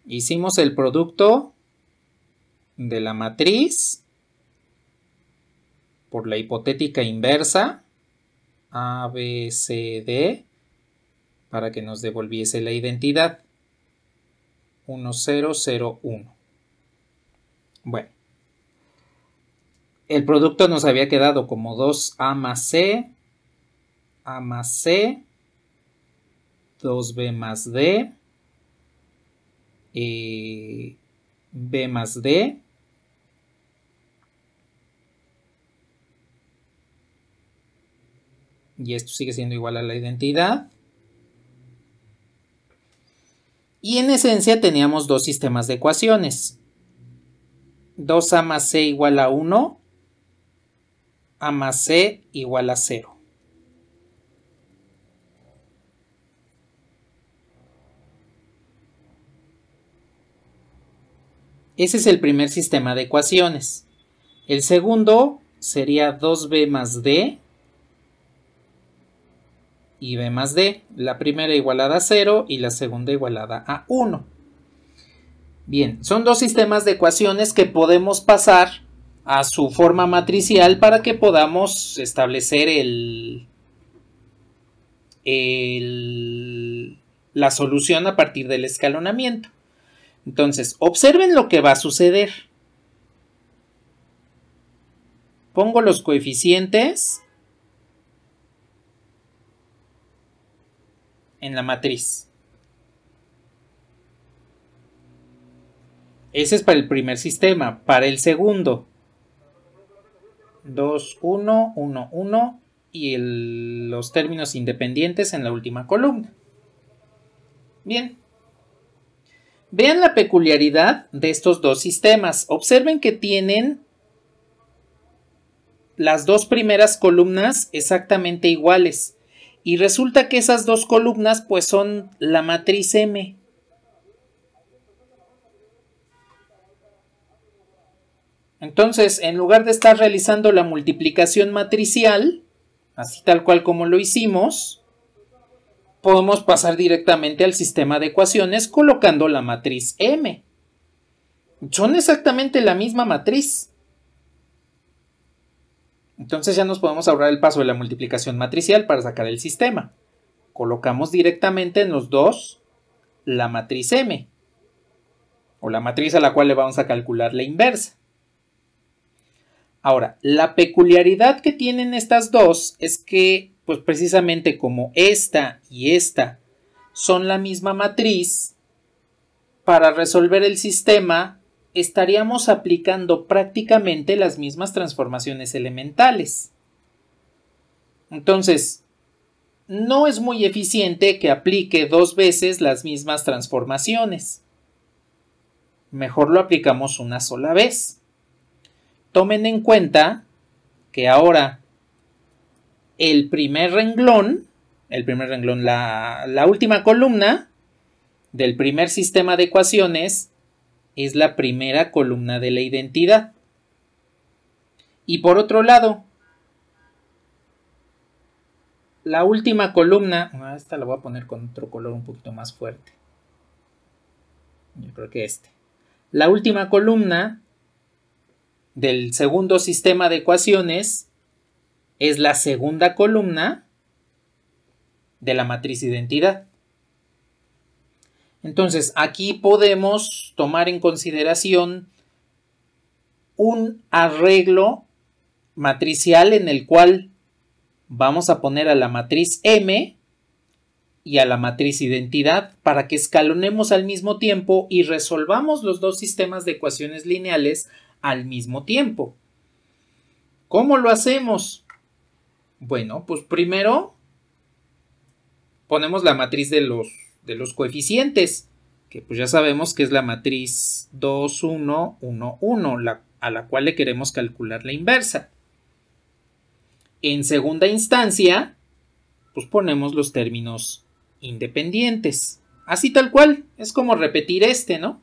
Hicimos el producto de la matriz por la hipotética inversa, A, B, C, D, para que nos devolviese la identidad. 1 0 0 1 Bueno. El producto nos había quedado como 2A más C, A más C, 2B más D, eh, B más D, y esto sigue siendo igual a la identidad. Y en esencia teníamos dos sistemas de ecuaciones. 2a más c igual a 1, a más c igual a 0. Ese es el primer sistema de ecuaciones. El segundo sería 2b más d y b más d, la primera igualada a 0 y la segunda igualada a 1. Bien, son dos sistemas de ecuaciones que podemos pasar a su forma matricial para que podamos establecer la solución a partir del escalonamiento. Entonces, observen lo que va a suceder. Pongo los coeficientes en la matriz. Ese es para el primer sistema. Para el segundo, 2, 1, 1, 1 y los términos independientes en la última columna. Bien. Vean la peculiaridad de estos dos sistemas. Observen que tienen las dos primeras columnas exactamente iguales. Y resulta que esas dos columnas pues son la matriz M. Entonces, en lugar de estar realizando la multiplicación matricial, así tal cual como lo hicimos, podemos pasar directamente al sistema de ecuaciones colocando la matriz M. Son exactamente la misma matriz. Entonces ya nos podemos ahorrar el paso de la multiplicación matricial para sacar el sistema. Colocamos directamente en los dos la matriz M, o la matriz a la cual le vamos a calcular la inversa. Ahora, la peculiaridad que tienen estas dos es que, pues precisamente como esta y esta son la misma matriz, para resolver el sistema estaríamos aplicando prácticamente las mismas transformaciones elementales. Entonces, no es muy eficiente que aplique dos veces las mismas transformaciones. Mejor lo aplicamos una sola vez. Tomen en cuenta que ahora el primer renglón, el primer renglón, la, la última columna del primer sistema de ecuaciones es la primera columna de la identidad. Y por otro lado, la última columna, ah, esta la voy a poner con otro color un poquito más fuerte. Yo creo que este. La última columna del segundo sistema de ecuaciones es la segunda columna de la matriz identidad. Entonces, aquí podemos tomar en consideración un arreglo matricial en el cual vamos a poner a la matriz M y a la matriz identidad para que escalonemos al mismo tiempo y resolvamos los dos sistemas de ecuaciones lineales al mismo tiempo. ¿Cómo lo hacemos? Bueno, pues primero ponemos la matriz de los de los coeficientes, que pues ya sabemos que es la matriz 2, 1, 1, 1, la, a la cual le queremos calcular la inversa. En segunda instancia, pues ponemos los términos independientes. Así tal cual, es como repetir este, ¿no?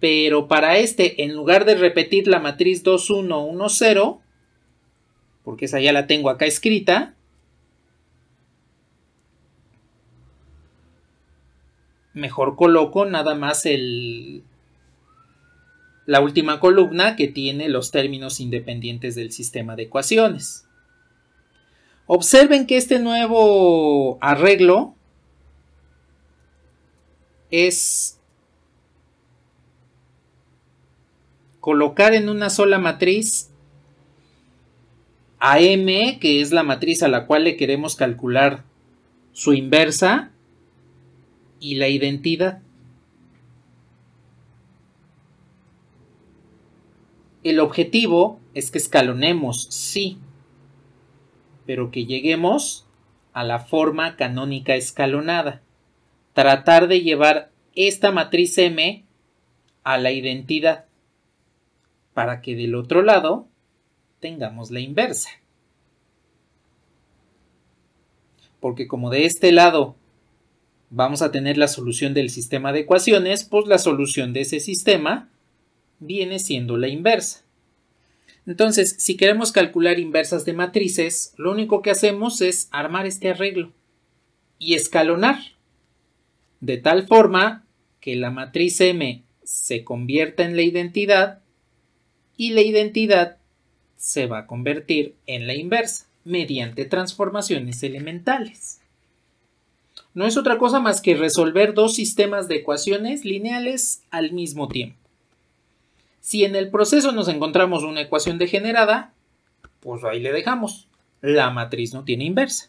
Pero para este, en lugar de repetir la matriz 2, 1, 1, 0, porque esa ya la tengo acá escrita, mejor coloco nada más la última columna que tiene los términos independientes del sistema de ecuaciones. Observen que este nuevo arreglo es colocar en una sola matriz a M, que es la matriz a la cual le queremos calcular su inversa, y la identidad. El objetivo es que escalonemos, sí, pero que lleguemos a la forma canónica escalonada. Tratar de llevar esta matriz M a la identidad para que del otro lado tengamos la inversa. Porque como de este lado vamos a tener la solución del sistema de ecuaciones, pues la solución de ese sistema viene siendo la inversa. Entonces, si queremos calcular inversas de matrices, lo único que hacemos es armar este arreglo y escalonar, de tal forma que la matriz M se convierta en la identidad y la identidad se va a convertir en la inversa mediante transformaciones elementales no es otra cosa más que resolver dos sistemas de ecuaciones lineales al mismo tiempo. Si en el proceso nos encontramos una ecuación degenerada, pues ahí le dejamos. La matriz no tiene inversa.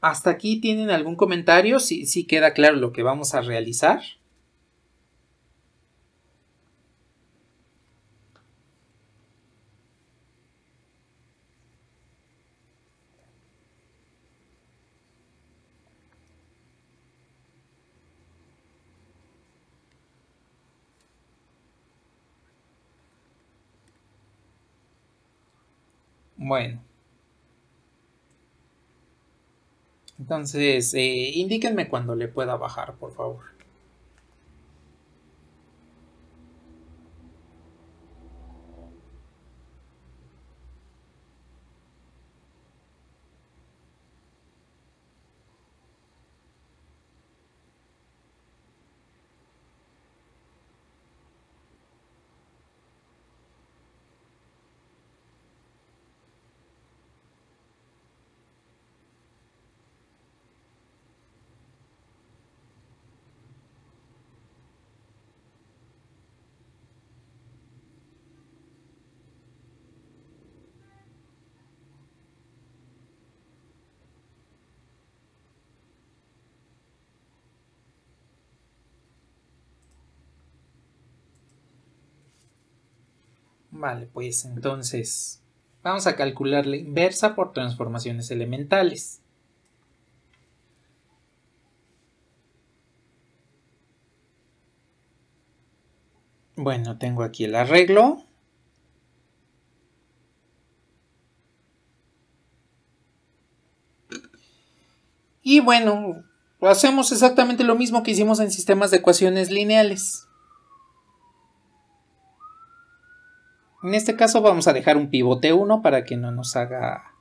Hasta aquí tienen algún comentario, si, si queda claro lo que vamos a realizar. Bueno. Entonces, eh, indíquenme cuando le pueda bajar, por favor. Vale, pues entonces vamos a calcular la inversa por transformaciones elementales. Bueno, tengo aquí el arreglo. Y bueno, hacemos exactamente lo mismo que hicimos en sistemas de ecuaciones lineales. En este caso vamos a dejar un pivote 1 para que no nos haga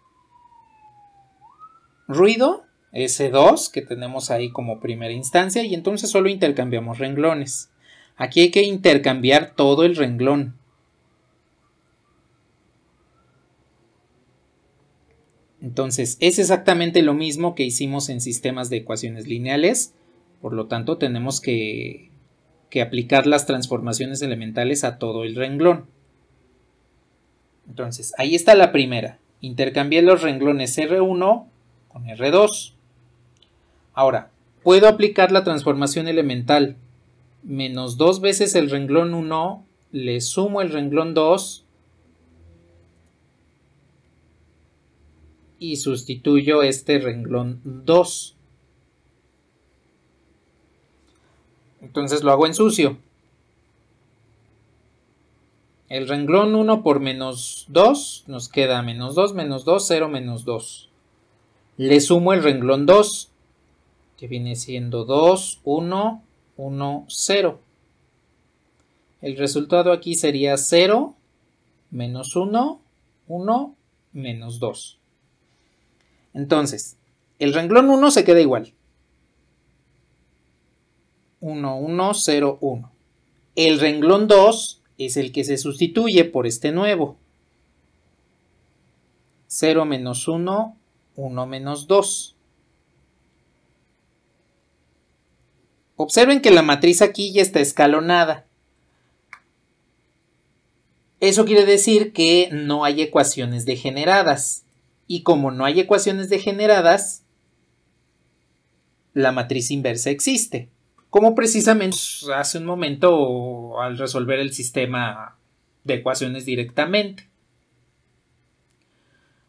ruido. S2 que tenemos ahí como primera instancia y entonces solo intercambiamos renglones. Aquí hay que intercambiar todo el renglón. Entonces es exactamente lo mismo que hicimos en sistemas de ecuaciones lineales. Por lo tanto tenemos que, que aplicar las transformaciones elementales a todo el renglón. Entonces, ahí está la primera. Intercambié los renglones R1 con R2. Ahora, puedo aplicar la transformación elemental. Menos dos veces el renglón 1, le sumo el renglón 2 y sustituyo este renglón 2. Entonces lo hago en sucio. El renglón 1 por menos 2 nos queda menos 2, menos 2, 0, menos 2. Le sumo el renglón 2, que viene siendo 2, 1, 1, 0. El resultado aquí sería 0, menos 1, 1, menos 2. Entonces, el renglón 1 se queda igual. 1, 1, 0, 1. El renglón 2 es el que se sustituye por este nuevo. 0 menos 1, 1 menos 2. Observen que la matriz aquí ya está escalonada. Eso quiere decir que no hay ecuaciones degeneradas. Y como no hay ecuaciones degeneradas, la matriz inversa existe como precisamente hace un momento al resolver el sistema de ecuaciones directamente.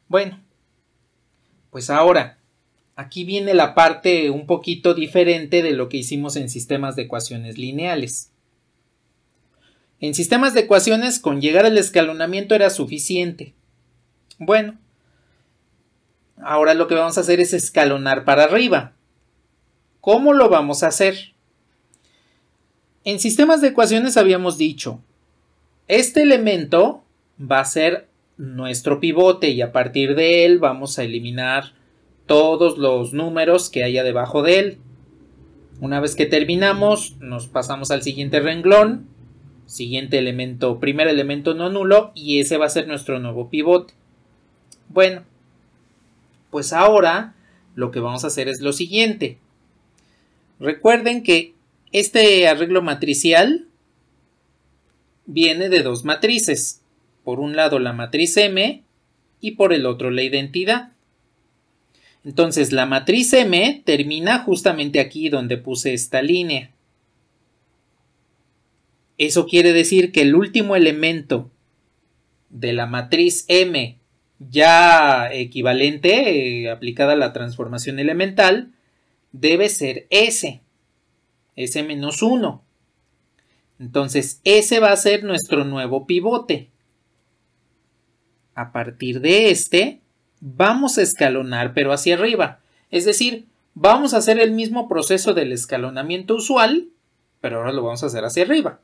Bueno, pues ahora, aquí viene la parte un poquito diferente de lo que hicimos en sistemas de ecuaciones lineales. En sistemas de ecuaciones con llegar al escalonamiento era suficiente. Bueno, ahora lo que vamos a hacer es escalonar para arriba. ¿Cómo lo vamos a hacer? En sistemas de ecuaciones habíamos dicho, este elemento va a ser nuestro pivote y a partir de él vamos a eliminar todos los números que haya debajo de él. Una vez que terminamos, nos pasamos al siguiente renglón, siguiente elemento, primer elemento no nulo y ese va a ser nuestro nuevo pivote. Bueno, pues ahora lo que vamos a hacer es lo siguiente. Recuerden que este arreglo matricial viene de dos matrices, por un lado la matriz M y por el otro la identidad. Entonces la matriz M termina justamente aquí donde puse esta línea. Eso quiere decir que el último elemento de la matriz M ya equivalente eh, aplicada a la transformación elemental debe ser S. S-1. Entonces, ese va a ser nuestro nuevo pivote. A partir de este, vamos a escalonar, pero hacia arriba. Es decir, vamos a hacer el mismo proceso del escalonamiento usual, pero ahora lo vamos a hacer hacia arriba.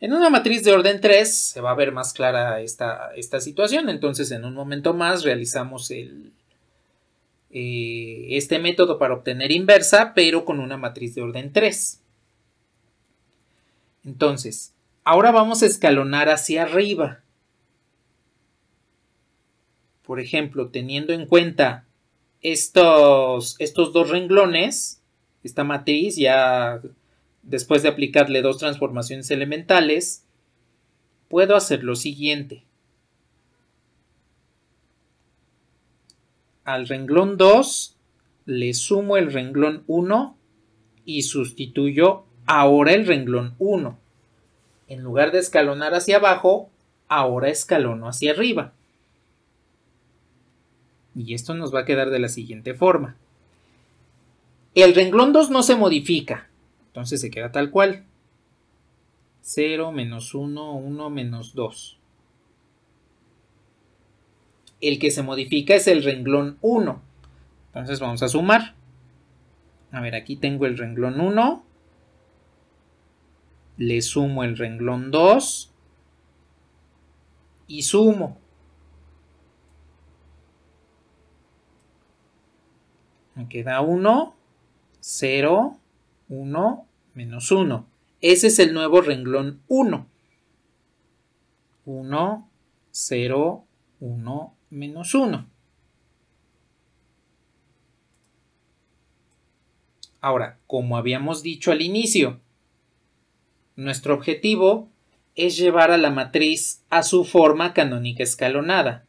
En una matriz de orden 3 se va a ver más clara esta, esta situación, entonces en un momento más realizamos el, eh, este método para obtener inversa, pero con una matriz de orden 3. Entonces, ahora vamos a escalonar hacia arriba. Por ejemplo, teniendo en cuenta estos, estos dos renglones, esta matriz ya después de aplicarle dos transformaciones elementales, puedo hacer lo siguiente. al renglón 2 le sumo el renglón 1 y sustituyo ahora el renglón 1. En lugar de escalonar hacia abajo, ahora escalono hacia arriba. Y esto nos va a quedar de la siguiente forma. El renglón 2 no se modifica, entonces se queda tal cual. 0, menos 1, 1, menos 2 el que se modifica es el renglón 1. Entonces vamos a sumar. A ver, aquí tengo el renglón 1. Le sumo el renglón 2. Y sumo. Me queda 1, 0, 1, menos 1. Ese es el nuevo renglón 1. 1, 0, 1, menos 1. Ahora, como habíamos dicho al inicio, nuestro objetivo es llevar a la matriz a su forma canónica escalonada.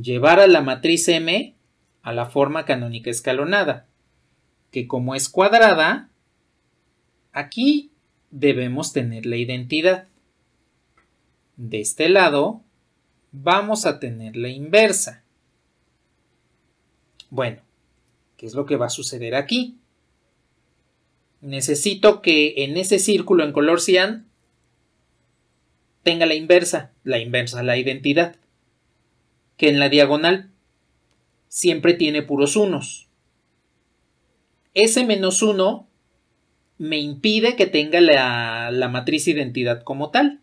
Llevar a la matriz M a la forma canónica escalonada, que como es cuadrada, aquí debemos tener la identidad. De este lado vamos a tener la inversa. Bueno, ¿qué es lo que va a suceder aquí? Necesito que en ese círculo en color cian tenga la inversa, la inversa, la identidad, que en la diagonal siempre tiene puros unos. Ese menos uno me impide que tenga la, la matriz identidad como tal.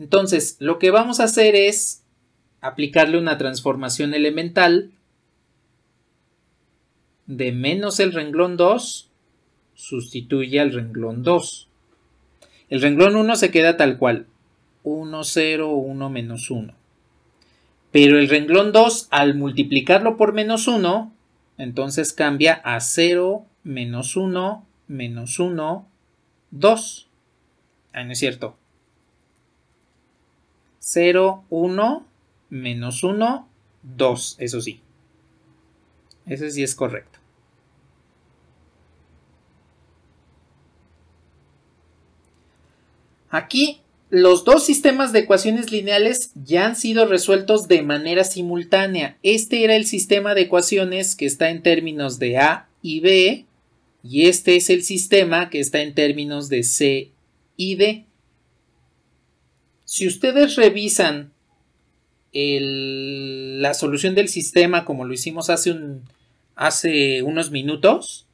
Entonces, lo que vamos a hacer es aplicarle una transformación elemental de menos el renglón 2 sustituye al renglón 2. El renglón 1 se queda tal cual, 1, 0, 1, menos 1. Pero el renglón 2, al multiplicarlo por menos 1, entonces cambia a 0, menos 1, menos 1, 2. Ah, no es cierto. 0, 1, menos 1, 2, eso sí. Eso sí es correcto. Aquí los dos sistemas de ecuaciones lineales ya han sido resueltos de manera simultánea. Este era el sistema de ecuaciones que está en términos de A y B y este es el sistema que está en términos de C y D. Si ustedes revisan la solución del sistema como lo hicimos hace, un, hace unos minutos,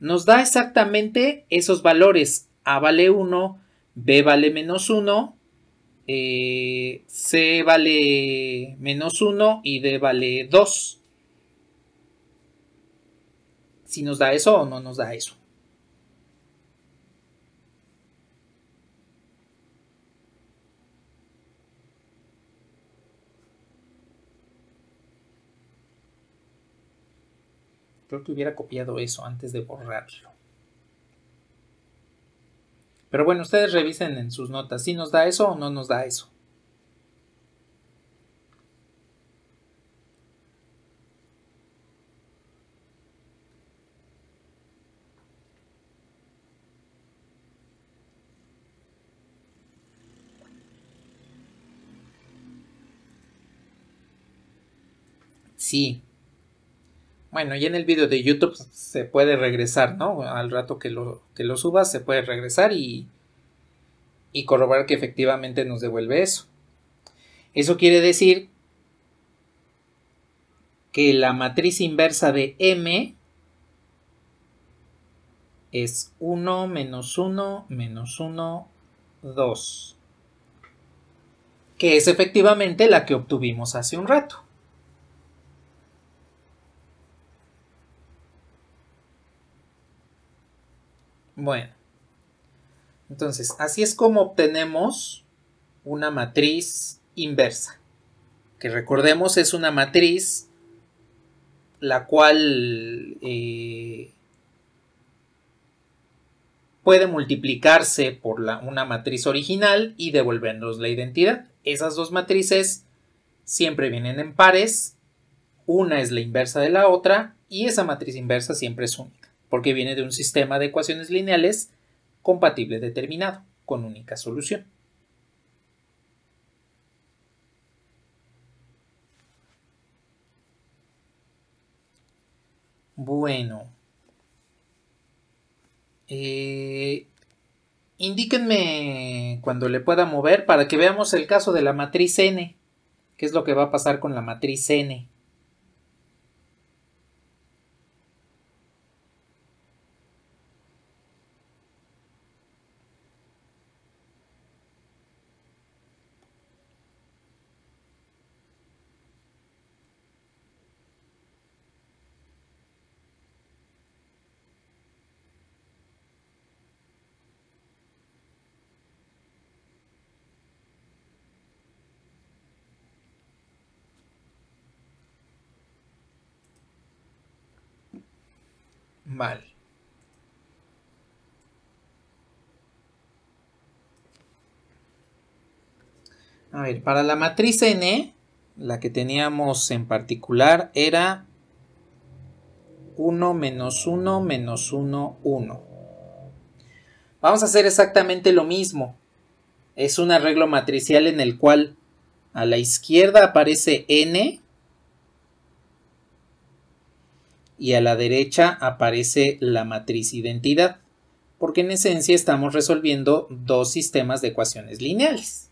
nos da exactamente esos valores. A vale 1, B vale menos 1, eh, C vale menos 1 y D vale 2. Si nos da eso o no nos da eso. Creo que hubiera copiado eso antes de borrarlo. Pero bueno, ustedes revisen en sus notas si nos da eso o no nos da eso. Sí, bueno, y en el video de YouTube se puede regresar, ¿no? Al rato que lo, que subas se puede regresar y, y corroborar que efectivamente nos devuelve eso. Eso quiere decir que la matriz inversa de M es 1 menos 1 menos 1, 2. Que es efectivamente la que obtuvimos hace un rato. Bueno, entonces, así es como obtenemos una matriz inversa, que recordemos es una matriz la cual eh, puede multiplicarse por la, una matriz original y devolvernos la identidad. Esas dos matrices siempre vienen en pares, una es la inversa de la otra y esa matriz inversa siempre es única porque viene de un sistema de ecuaciones lineales compatible determinado, con única solución. Bueno. Eh, indíquenme cuando le pueda mover para que veamos el caso de la matriz N. ¿Qué es lo que va a pasar con la matriz N? mal. A ver, para la matriz N, la que teníamos en particular era 1 menos 1 menos 1, 1. Vamos a hacer exactamente lo mismo. Es un arreglo matricial en el cual a la izquierda aparece n y a la derecha aparece la matriz identidad, porque en esencia estamos resolviendo dos sistemas de ecuaciones lineales.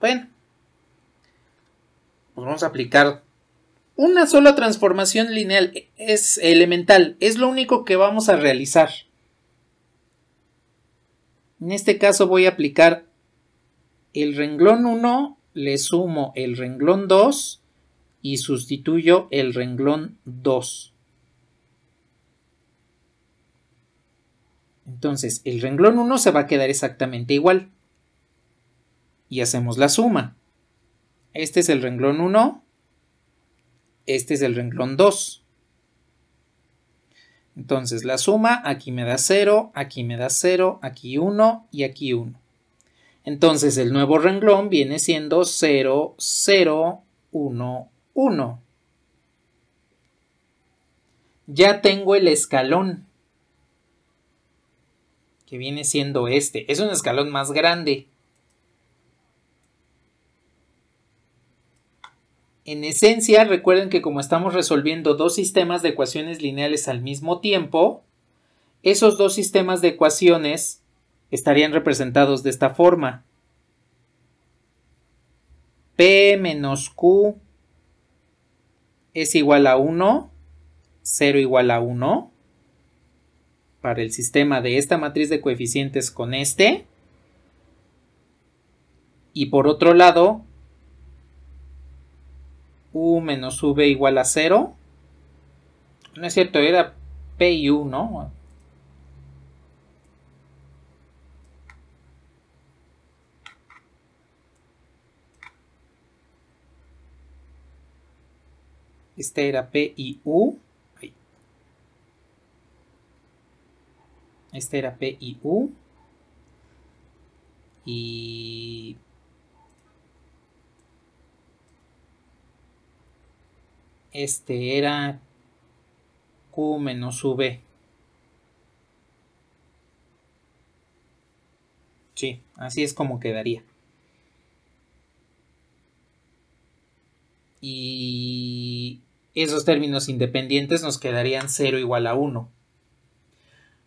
Bueno, pues vamos a aplicar una sola transformación lineal, es elemental, es lo único que vamos a realizar. En este caso voy a aplicar el renglón 1, le sumo el renglón 2 y sustituyo el renglón 2. Entonces, el renglón 1 se va a quedar exactamente igual. Y hacemos la suma. Este es el renglón 1, este es el renglón 2. Entonces, la suma aquí me da 0, aquí me da 0, aquí 1 y aquí 1. Entonces, el nuevo renglón viene siendo 0, 0, 1, 1. Ya tengo el escalón, que viene siendo este. Es un escalón más grande. En esencia, recuerden que como estamos resolviendo dos sistemas de ecuaciones lineales al mismo tiempo, esos dos sistemas de ecuaciones estarían representados de esta forma. P menos Q es igual a 1, 0 igual a 1, para el sistema de esta matriz de coeficientes con este, y por otro lado, u menos v igual a 0, no es cierto, era p y u, ¿no? Este era P y U. Este era P y U. Y... Este era Q menos V. Sí, así es como quedaría. Y esos términos independientes nos quedarían 0 igual a 1.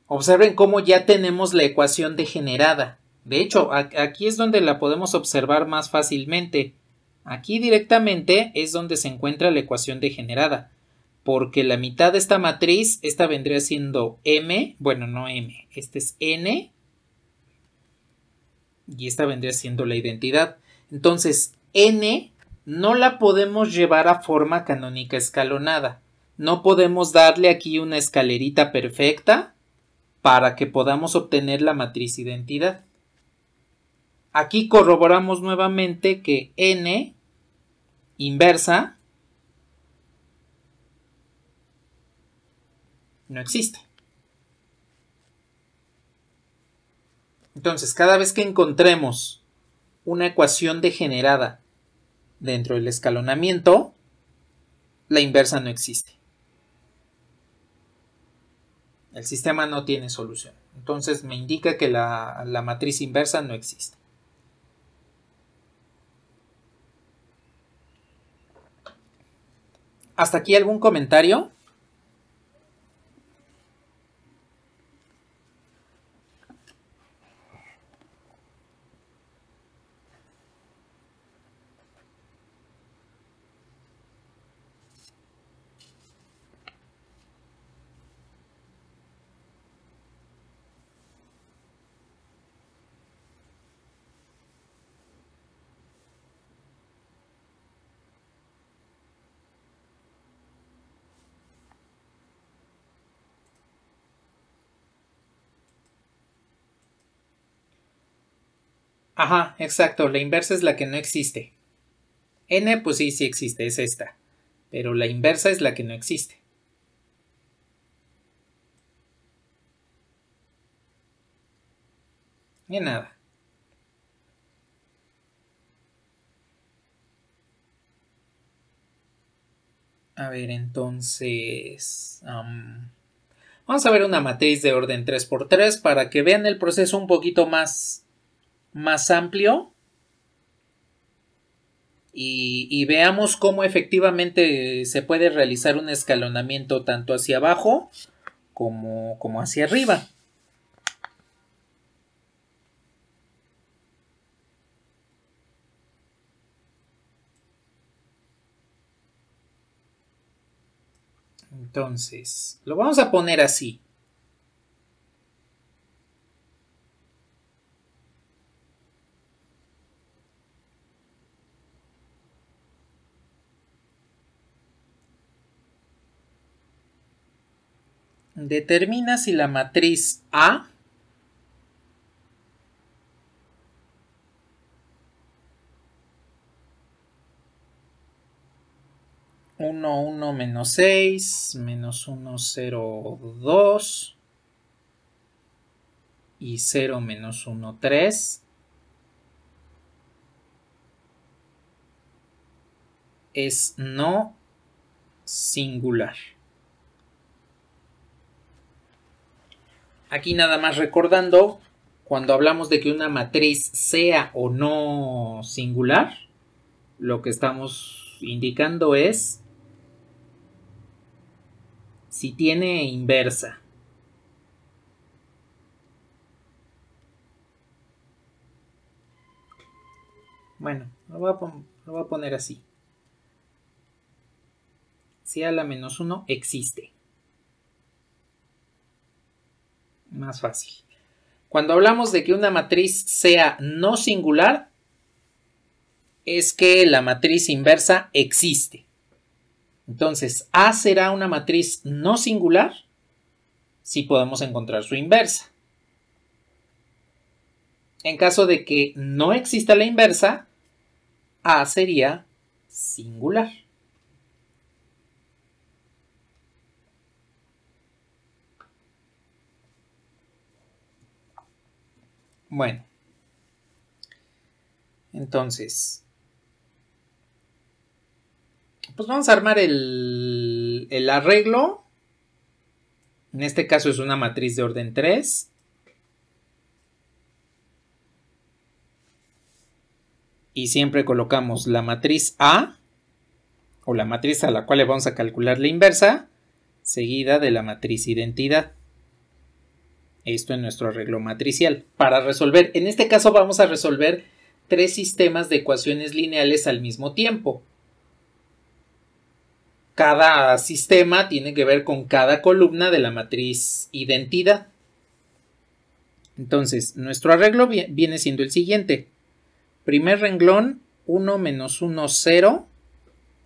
Observen cómo ya tenemos la ecuación degenerada. De hecho, aquí es donde la podemos observar más fácilmente. Aquí directamente es donde se encuentra la ecuación degenerada, porque la mitad de esta matriz, esta vendría siendo m, bueno, no m, este es n, y esta vendría siendo la identidad. Entonces, n no la podemos llevar a forma canónica escalonada. No podemos darle aquí una escalerita perfecta para que podamos obtener la matriz identidad. Aquí corroboramos nuevamente que n inversa no existe. Entonces, cada vez que encontremos una ecuación degenerada dentro del escalonamiento, la inversa no existe. El sistema no tiene solución. Entonces me indica que la, matriz inversa no existe. ¿Hasta aquí algún comentario? Ajá, exacto, la inversa es la que no existe. N, pues sí, sí existe, es esta. Pero la inversa es la que no existe. Ni nada. A ver, entonces... vamos a ver una matriz de orden 3x3 para que vean el proceso un poquito más más amplio y, veamos cómo efectivamente se puede realizar un escalonamiento tanto hacia abajo como hacia arriba. Entonces, lo vamos a poner así. Determina si la matriz A 1, 1, menos 6, menos 1, 0, 2 y 0, menos 1, 3 es no singular. Aquí nada más recordando, cuando hablamos de que una matriz sea o no singular, lo que estamos indicando es si tiene inversa. Bueno, lo voy, a poner así. Si a la menos 1 existe. Más fácil. Cuando hablamos de que una matriz sea no singular, es que la matriz inversa existe. Entonces, A será una matriz no singular si podemos encontrar su inversa. En caso de que no exista la inversa, A sería singular. Bueno. Entonces. Pues vamos a armar el, arreglo. En este caso es una matriz de orden 3. Y siempre colocamos la matriz A, o la matriz a la cual le vamos a calcular la inversa, seguida de la matriz identidad esto en nuestro arreglo matricial. Para resolver, en este caso vamos a resolver tres sistemas de ecuaciones lineales al mismo tiempo. Cada sistema tiene que ver con cada columna de la matriz identidad. Entonces, nuestro arreglo viene siendo el siguiente. Primer renglón, 1 menos 1, 0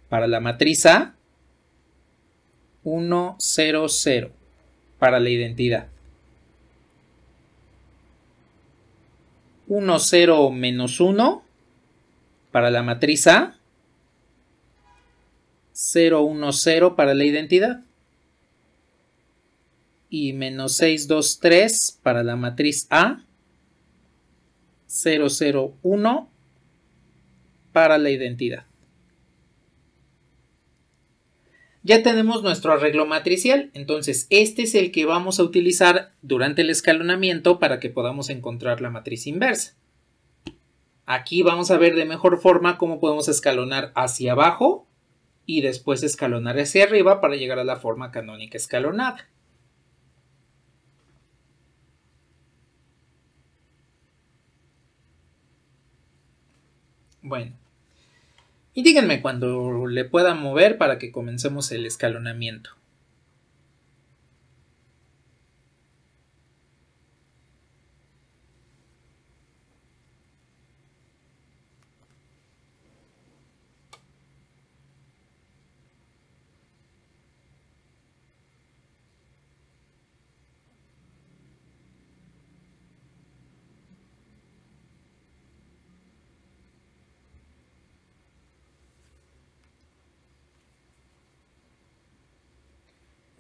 para la matriz A. 1, 0, 0 para la identidad. 1, 0, menos 1 para la matriz A, 0, 1, 0 para la identidad y menos 6, 2, 3 para la matriz A, 0, 0, 1 para la identidad. Ya tenemos nuestro arreglo matricial, entonces este es el que vamos a utilizar durante el escalonamiento para que podamos encontrar la matriz inversa. Aquí vamos a ver de mejor forma cómo podemos escalonar hacia abajo y después escalonar hacia arriba para llegar a la forma canónica escalonada. Bueno, y díganme cuando le pueda mover para que comencemos el escalonamiento.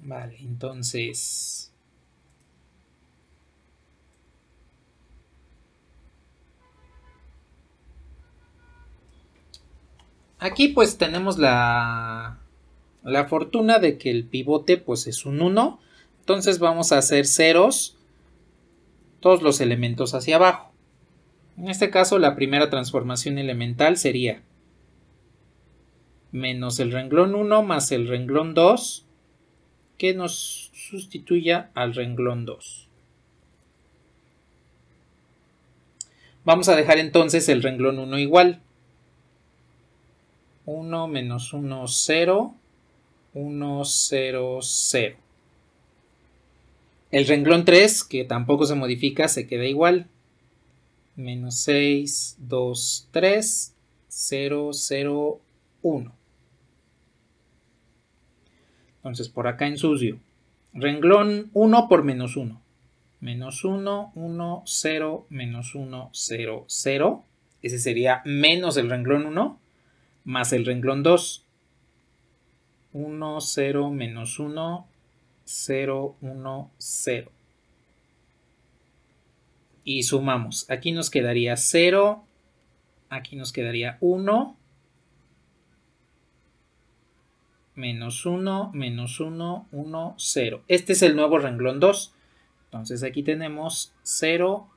Vale, entonces... Aquí pues tenemos la, la fortuna de que el pivote pues es un 1. Entonces vamos a hacer ceros todos los elementos hacia abajo. En este caso la primera transformación elemental sería menos el renglón 1 más el renglón 2 que nos sustituya al renglón 2. Vamos a dejar entonces el renglón 1 igual. 1 menos 1, 0, 1, 0, 0. El renglón 3, que tampoco se modifica, se queda igual. Menos 6, 2, 3, 0, 0, 1. Entonces por acá en sucio, Renglón 1 por menos 1. Menos 1, 1, 0, menos 1, 0, 0. Ese sería menos el renglón 1 más el renglón 2. 1, 0, menos 1, 0, 1, 0. Y sumamos. Aquí nos quedaría 0. Aquí nos quedaría 1. menos 1, menos 1, 1, 0. Este es el nuevo renglón 2. Entonces aquí tenemos 0,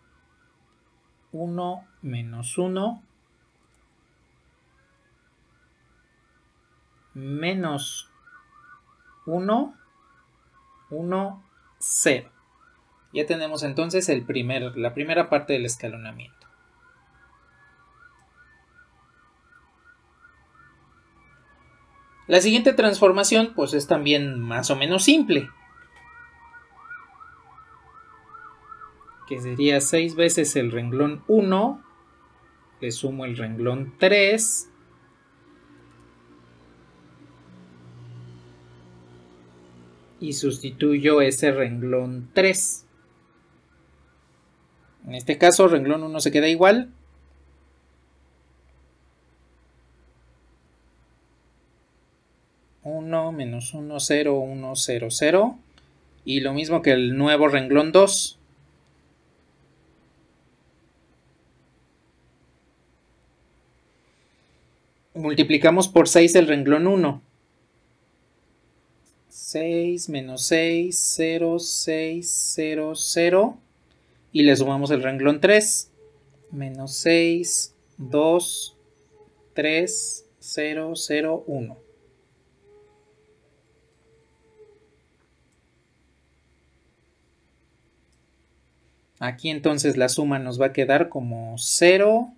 1, menos 1, menos 1, 1, 0. Ya tenemos entonces el primer, la primera parte del escalonamiento. La siguiente transformación pues es también más o menos simple. Que sería 6 veces el renglón 1. Le sumo el renglón 3. y sustituyo ese renglón 3. En este caso, renglón 1 se queda igual, menos 1, 0, 1, 0, 0. Y lo mismo que el nuevo renglón 2. Multiplicamos por 6 el renglón 1. 6 menos 6, 0, 6, 0, 0. Y le sumamos el renglón 3. Menos 6, 2, 3, 0, 0, 1. Aquí entonces la suma nos va a quedar como 0,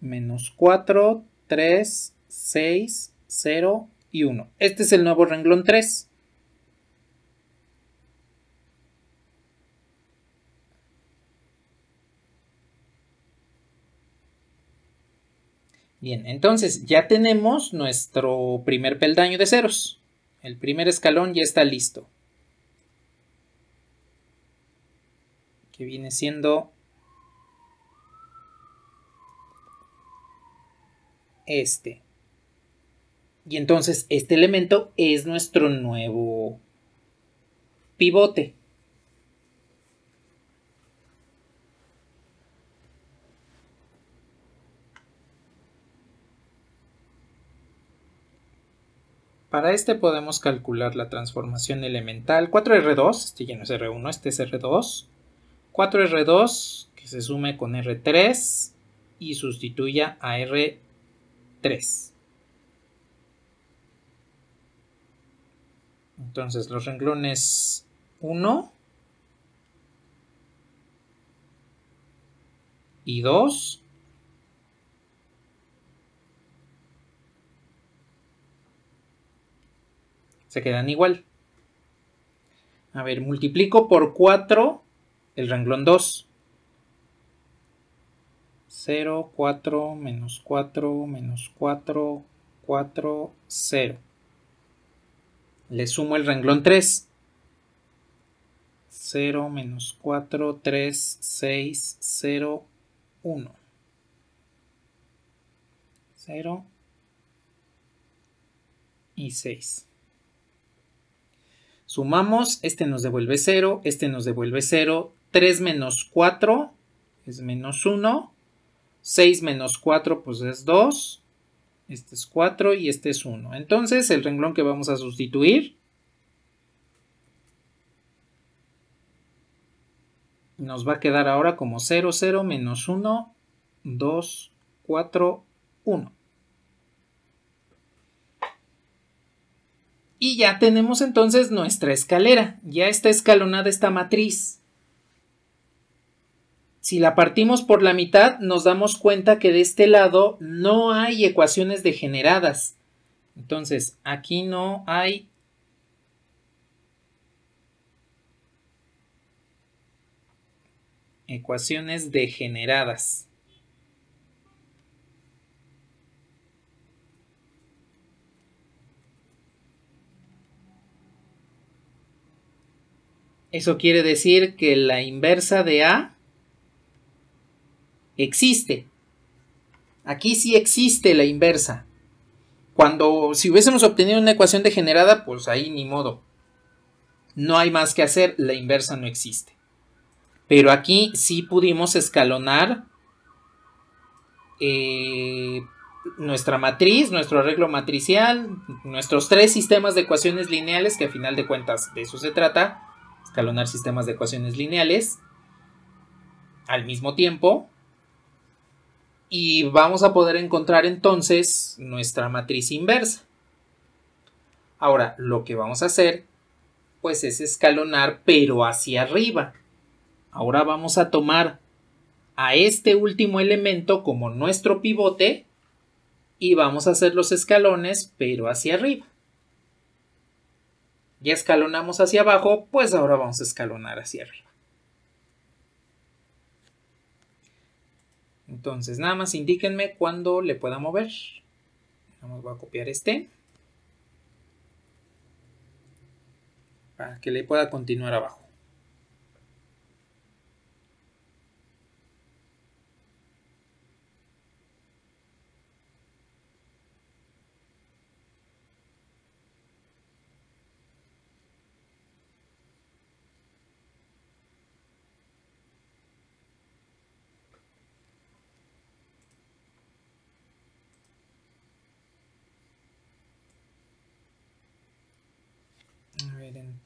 menos 4, 3, 6, 0 y 1. Este es el nuevo renglón 3. Bien, entonces ya tenemos nuestro primer peldaño de ceros. El primer escalón ya está listo. que viene siendo este. Y entonces este elemento es nuestro nuevo pivote. Para este podemos calcular la transformación elemental 4R2, este ya no es R1, este es R2. 4R2 que se sume con R3 y sustituya a R3. Entonces los renglones 1 y 2 se quedan igual. A ver, multiplico por 4 el renglón 2. 0, 4, menos 4, menos 4, 4, 0. Le sumo el renglón 3. 0, menos 4, 3, 6, 0, 1. 0 y 6. Sumamos, este nos devuelve 0, este nos devuelve 0, 3 menos 4 es menos 1. 6 menos 4 pues es 2. Este es 4 y este es 1. Entonces el renglón que vamos a sustituir nos va a quedar ahora como 0, 0, menos 1, 2, 4, 1. Y ya tenemos entonces nuestra escalera. Ya está escalonada esta matriz. Si la partimos por la mitad, nos damos cuenta que de este lado no hay ecuaciones degeneradas. Entonces, aquí no hay ecuaciones degeneradas. Eso quiere decir que la inversa de A existe. Aquí sí existe la inversa. Cuando si hubiésemos obtenido una ecuación degenerada, pues ahí ni modo. No hay más que hacer, la inversa no existe. Pero aquí sí pudimos escalonar eh, nuestra matriz, nuestro arreglo matricial, nuestros tres sistemas de ecuaciones lineales, que a final de cuentas de eso se trata, escalonar sistemas de ecuaciones lineales al mismo tiempo y vamos a poder encontrar entonces nuestra matriz inversa. Ahora, lo que vamos a hacer, pues es escalonar, pero hacia arriba. Ahora vamos a tomar a este último elemento como nuestro pivote y vamos a hacer los escalones, pero hacia arriba. Ya escalonamos hacia abajo, pues ahora vamos a escalonar hacia arriba. Entonces, nada más indíquenme cuándo le pueda mover. Vamos, voy a copiar este. Para que le pueda continuar abajo.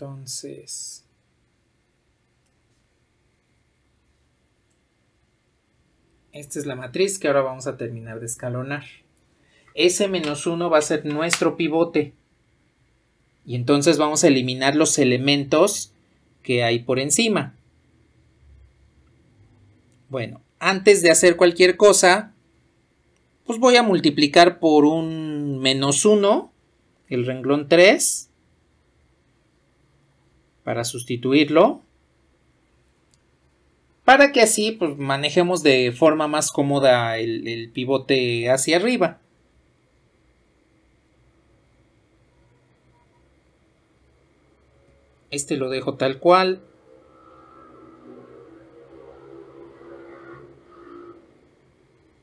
Entonces, esta es la matriz que ahora vamos a terminar de escalonar. Ese menos 1 va a ser nuestro pivote. Y entonces vamos a eliminar los elementos que hay por encima. Bueno, antes de hacer cualquier cosa, pues voy a multiplicar por un menos 1, el renglón 3, para sustituirlo. Para que así pues, manejemos de forma más cómoda el, el pivote hacia arriba. Este lo dejo tal cual.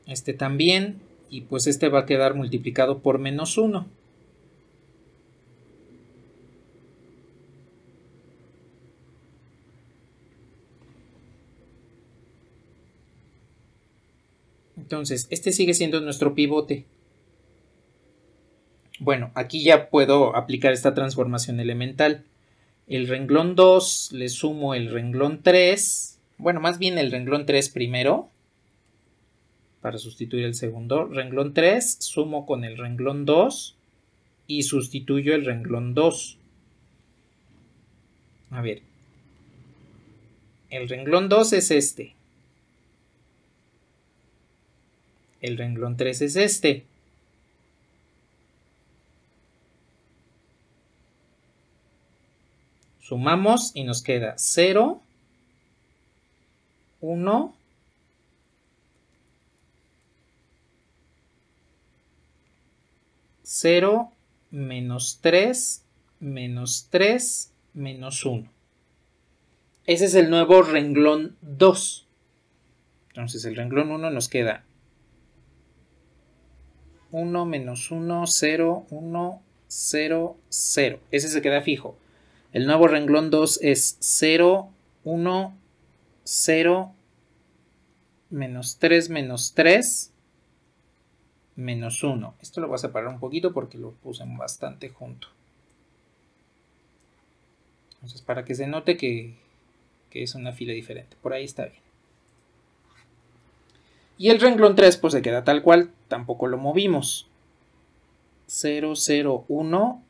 Este también. Y pues este va a quedar multiplicado por menos 1. Entonces, este sigue siendo nuestro pivote. Bueno, aquí ya puedo aplicar esta transformación elemental. El renglón 2 le sumo el renglón 3. Bueno, más bien el renglón 3 primero. Para sustituir el segundo. Renglón 3 sumo con el renglón 2 y sustituyo el renglón 2. A ver. El renglón 2 es este. El renglón 3 es este. Sumamos y nos queda 0, 1, 0, menos 3, menos 3, menos 1. Ese es el nuevo renglón 2. Entonces el renglón 1 nos queda 1 menos 1, 0, 1, 0, 0. Ese se queda fijo. El nuevo renglón 2 es 0, 1, 0, menos 3, menos 3, menos 1. Esto lo voy a separar un poquito porque lo puse bastante junto. Entonces, para que se note que, es una fila diferente. Por ahí está bien. Y el renglón 3 pues se queda tal cual, tampoco lo movimos. 0, 0, 1,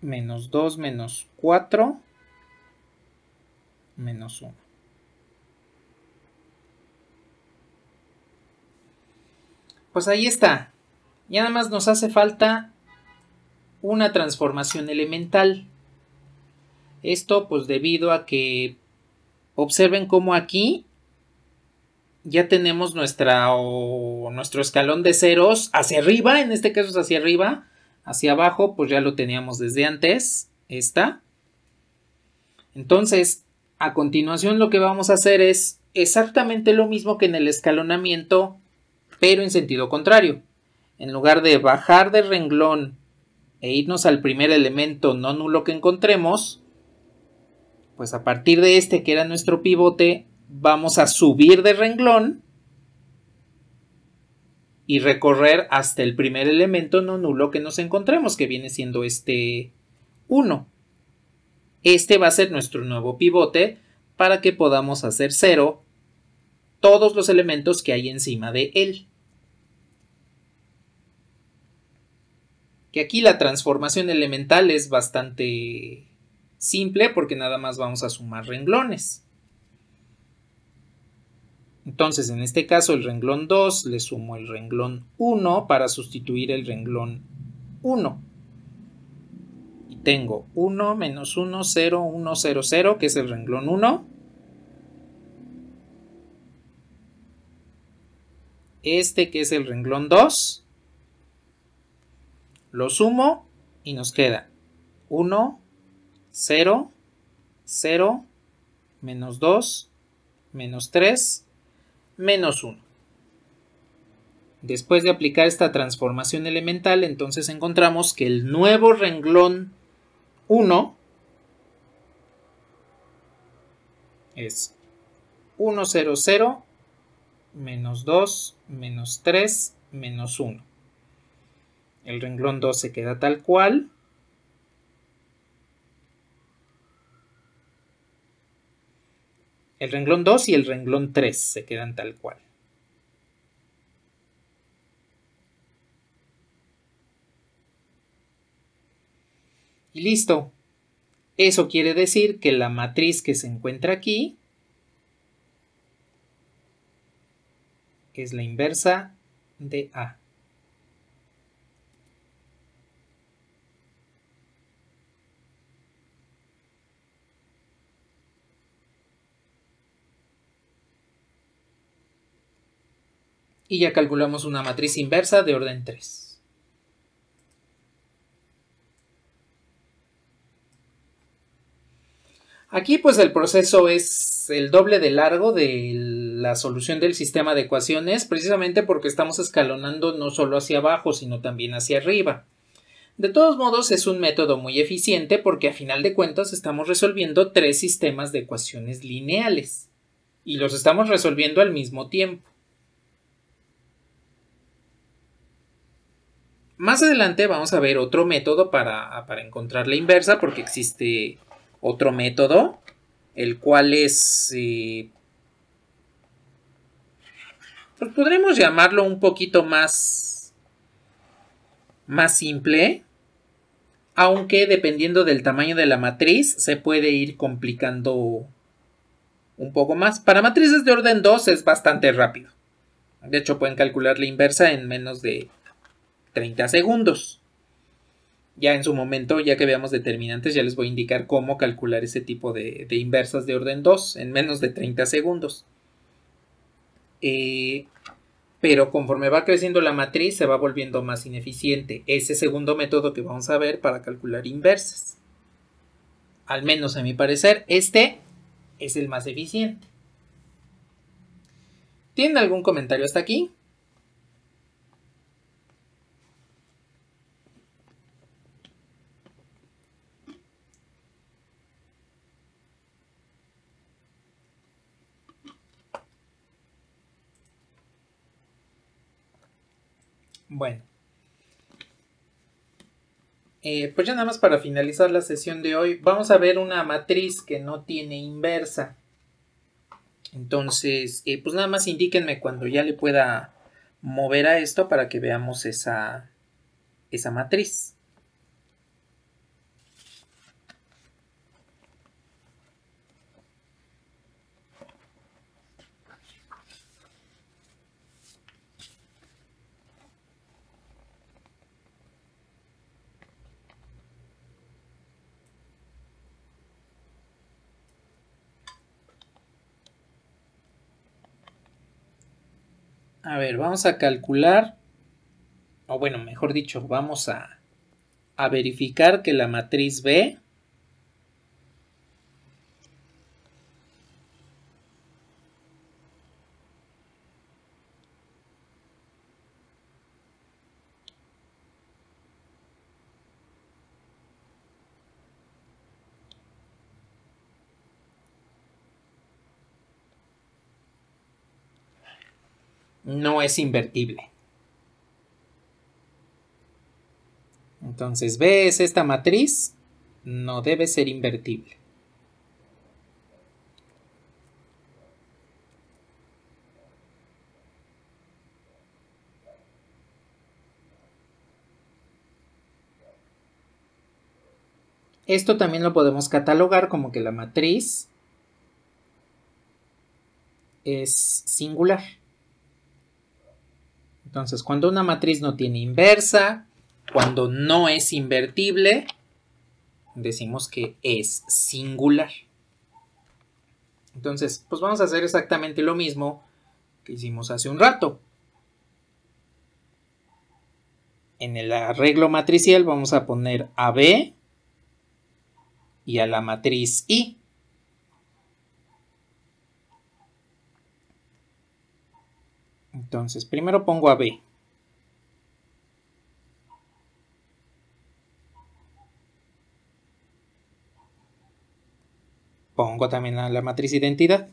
menos 2, menos 4, menos 1. Pues ahí está. Y nada más nos hace falta una transformación elemental. Esto pues debido a que observen cómo aquí ya tenemos nuestra, o, nuestro escalón de ceros hacia arriba, en este caso es hacia arriba, hacia abajo, pues ya lo teníamos desde antes, esta. Entonces, a continuación lo que vamos a hacer es exactamente lo mismo que en el escalonamiento, pero en sentido contrario. En lugar de bajar de renglón e irnos al primer elemento no nulo que encontremos, pues a partir de este que era nuestro pivote, vamos a subir de renglón y recorrer hasta el primer elemento no nulo que nos encontremos, que viene siendo este 1. Este va a ser nuestro nuevo pivote para que podamos hacer cero todos los elementos que hay encima de él. Que aquí la transformación elemental es bastante simple porque nada más vamos a sumar renglones. Entonces, en este caso, el renglón 2 le sumo el renglón 1 para sustituir el renglón 1. Y tengo 1 menos 1, 0, 1, 0, 0, que es el renglón 1. Este que es el renglón 2. Lo sumo y nos queda 1, 0, 0, menos 2, menos 3, menos 1. Después de aplicar esta transformación elemental, entonces encontramos que el nuevo renglón 1 es 1, 0, 0, menos 2, menos 3, menos 1. El renglón 2 se queda tal cual. El renglón 2 y el renglón 3 se quedan tal cual. Y listo. Eso quiere decir que la matriz que se encuentra aquí es la inversa de A. y ya calculamos una matriz inversa de orden 3. Aquí pues el proceso es el doble de largo de la solución del sistema de ecuaciones precisamente porque estamos escalonando no solo hacia abajo sino también hacia arriba. De todos modos es un método muy eficiente porque a final de cuentas estamos resolviendo tres sistemas de ecuaciones lineales y los estamos resolviendo al mismo tiempo. Más adelante vamos a ver otro método para, encontrar la inversa porque existe otro método, el cual es... Eh, pues podremos llamarlo un poquito más, más simple, aunque dependiendo del tamaño de la matriz se puede ir complicando un poco más. Para matrices de orden 2 es bastante rápido. De hecho pueden calcular la inversa en menos de 30 segundos. Ya en su momento, ya que veamos determinantes, ya les voy a indicar cómo calcular ese tipo de, inversas de orden 2 en menos de 30 segundos. Eh, pero conforme va creciendo la matriz se va volviendo más ineficiente. Ese segundo método que vamos a ver para calcular inversas. Al menos a mi parecer, este es el más eficiente. ¿Tienen algún comentario hasta aquí? Bueno. Eh, pues ya nada más para finalizar la sesión de hoy, vamos a ver una matriz que no tiene inversa. Entonces, eh, pues nada más indíquenme cuando ya le pueda mover a esto para que veamos esa, esa matriz. A ver, vamos a calcular, o bueno, mejor dicho, vamos a, a verificar que la matriz B no es invertible. Entonces ves esta matriz, no debe ser invertible. Esto también lo podemos catalogar como que la matriz es singular. Entonces, cuando una matriz no tiene inversa, cuando no es invertible, decimos que es singular. Entonces, pues vamos a hacer exactamente lo mismo que hicimos hace un rato. En el arreglo matricial vamos a poner a B y a la matriz I. Entonces, primero pongo a B. Pongo también a la matriz identidad.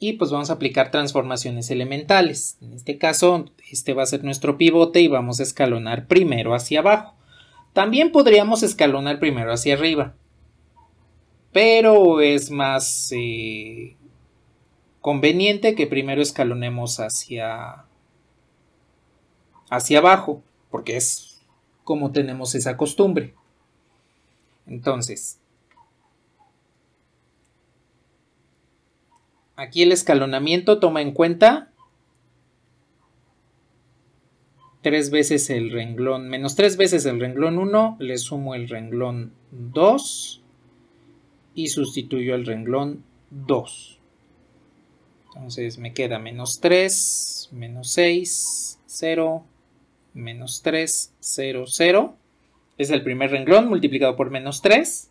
y pues vamos a aplicar transformaciones elementales. En este caso, este va a ser nuestro pivote y vamos a escalonar primero hacia abajo. También podríamos escalonar primero hacia arriba, pero es más eh, conveniente que primero escalonemos hacia, hacia abajo, porque es como tenemos esa costumbre. Entonces, Aquí el escalonamiento toma en cuenta tres veces el renglón, menos tres veces el renglón 1, le sumo el renglón 2 y sustituyo el renglón 2. Entonces me queda menos 3, menos 6, 0, menos 3, 0, 0. Es el primer renglón multiplicado por menos 3.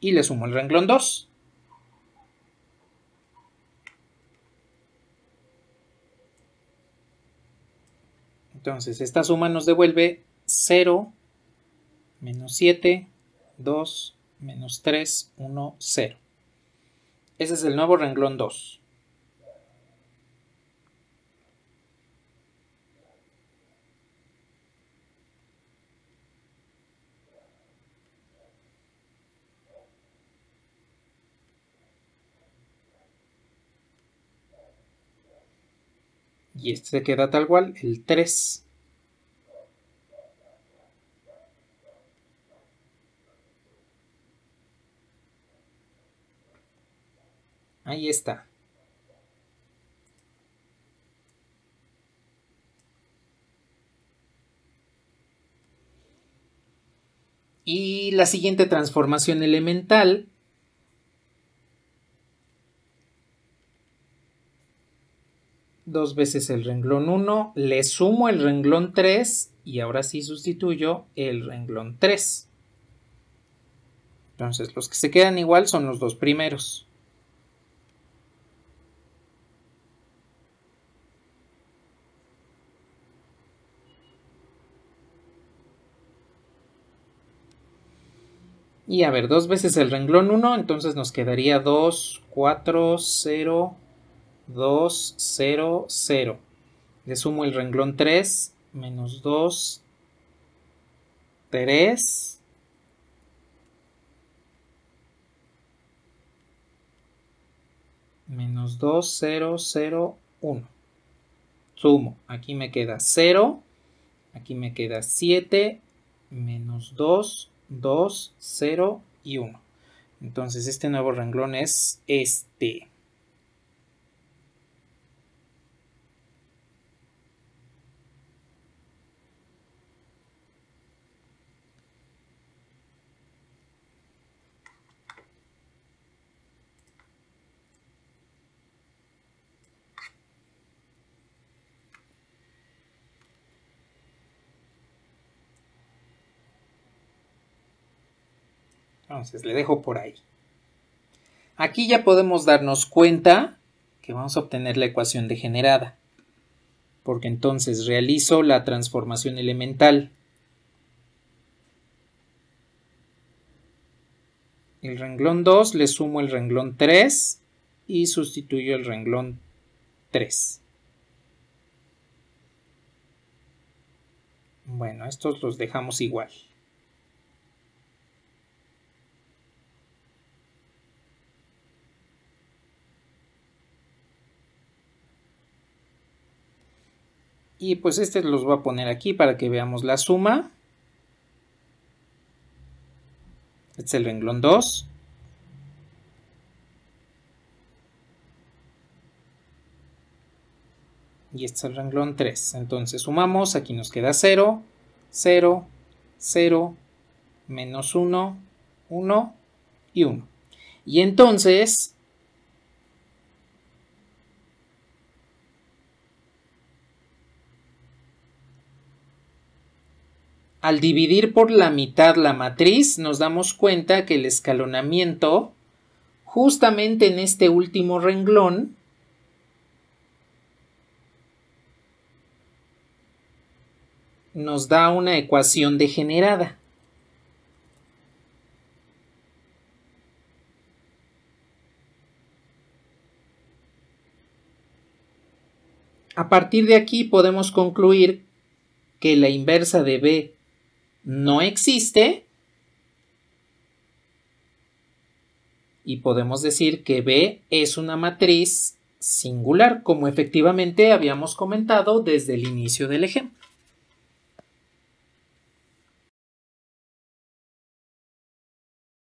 y le sumo el renglón 2. Entonces, esta suma nos devuelve 0, menos 7, 2, menos 3, 1, 0. Ese es el nuevo renglón 2. y este se queda tal cual, el 3. Ahí está. Y la siguiente transformación elemental dos veces el renglón 1, le sumo el renglón 3 y ahora sí sustituyo el renglón 3. Entonces los que se quedan igual son los dos primeros. Y a ver, dos veces el renglón 1, entonces nos quedaría 2, 4, 0, 2, 0, 0. Le sumo el renglón 3, menos 2, 3. Menos 2, 0, 0, 1. Sumo. Aquí me queda 0. Aquí me queda 7. Menos 2, 2, 0 y 1. Entonces este nuevo renglón es este. Entonces le dejo por ahí. Aquí ya podemos darnos cuenta que vamos a obtener la ecuación degenerada. Porque entonces realizo la transformación elemental. El renglón 2 le sumo el renglón 3 y sustituyo el renglón 3. Bueno, estos los dejamos igual. Y pues este los voy a poner aquí para que veamos la suma. Este es el renglón 2. Y este es el renglón 3. Entonces sumamos, aquí nos queda 0, 0, 0, menos 1, 1 y 1. Y entonces Al dividir por la mitad la matriz, nos damos cuenta que el escalonamiento, justamente en este último renglón, nos da una ecuación degenerada. A partir de aquí podemos concluir que la inversa de b no existe y podemos decir que B es una matriz singular, como efectivamente habíamos comentado desde el inicio del ejemplo.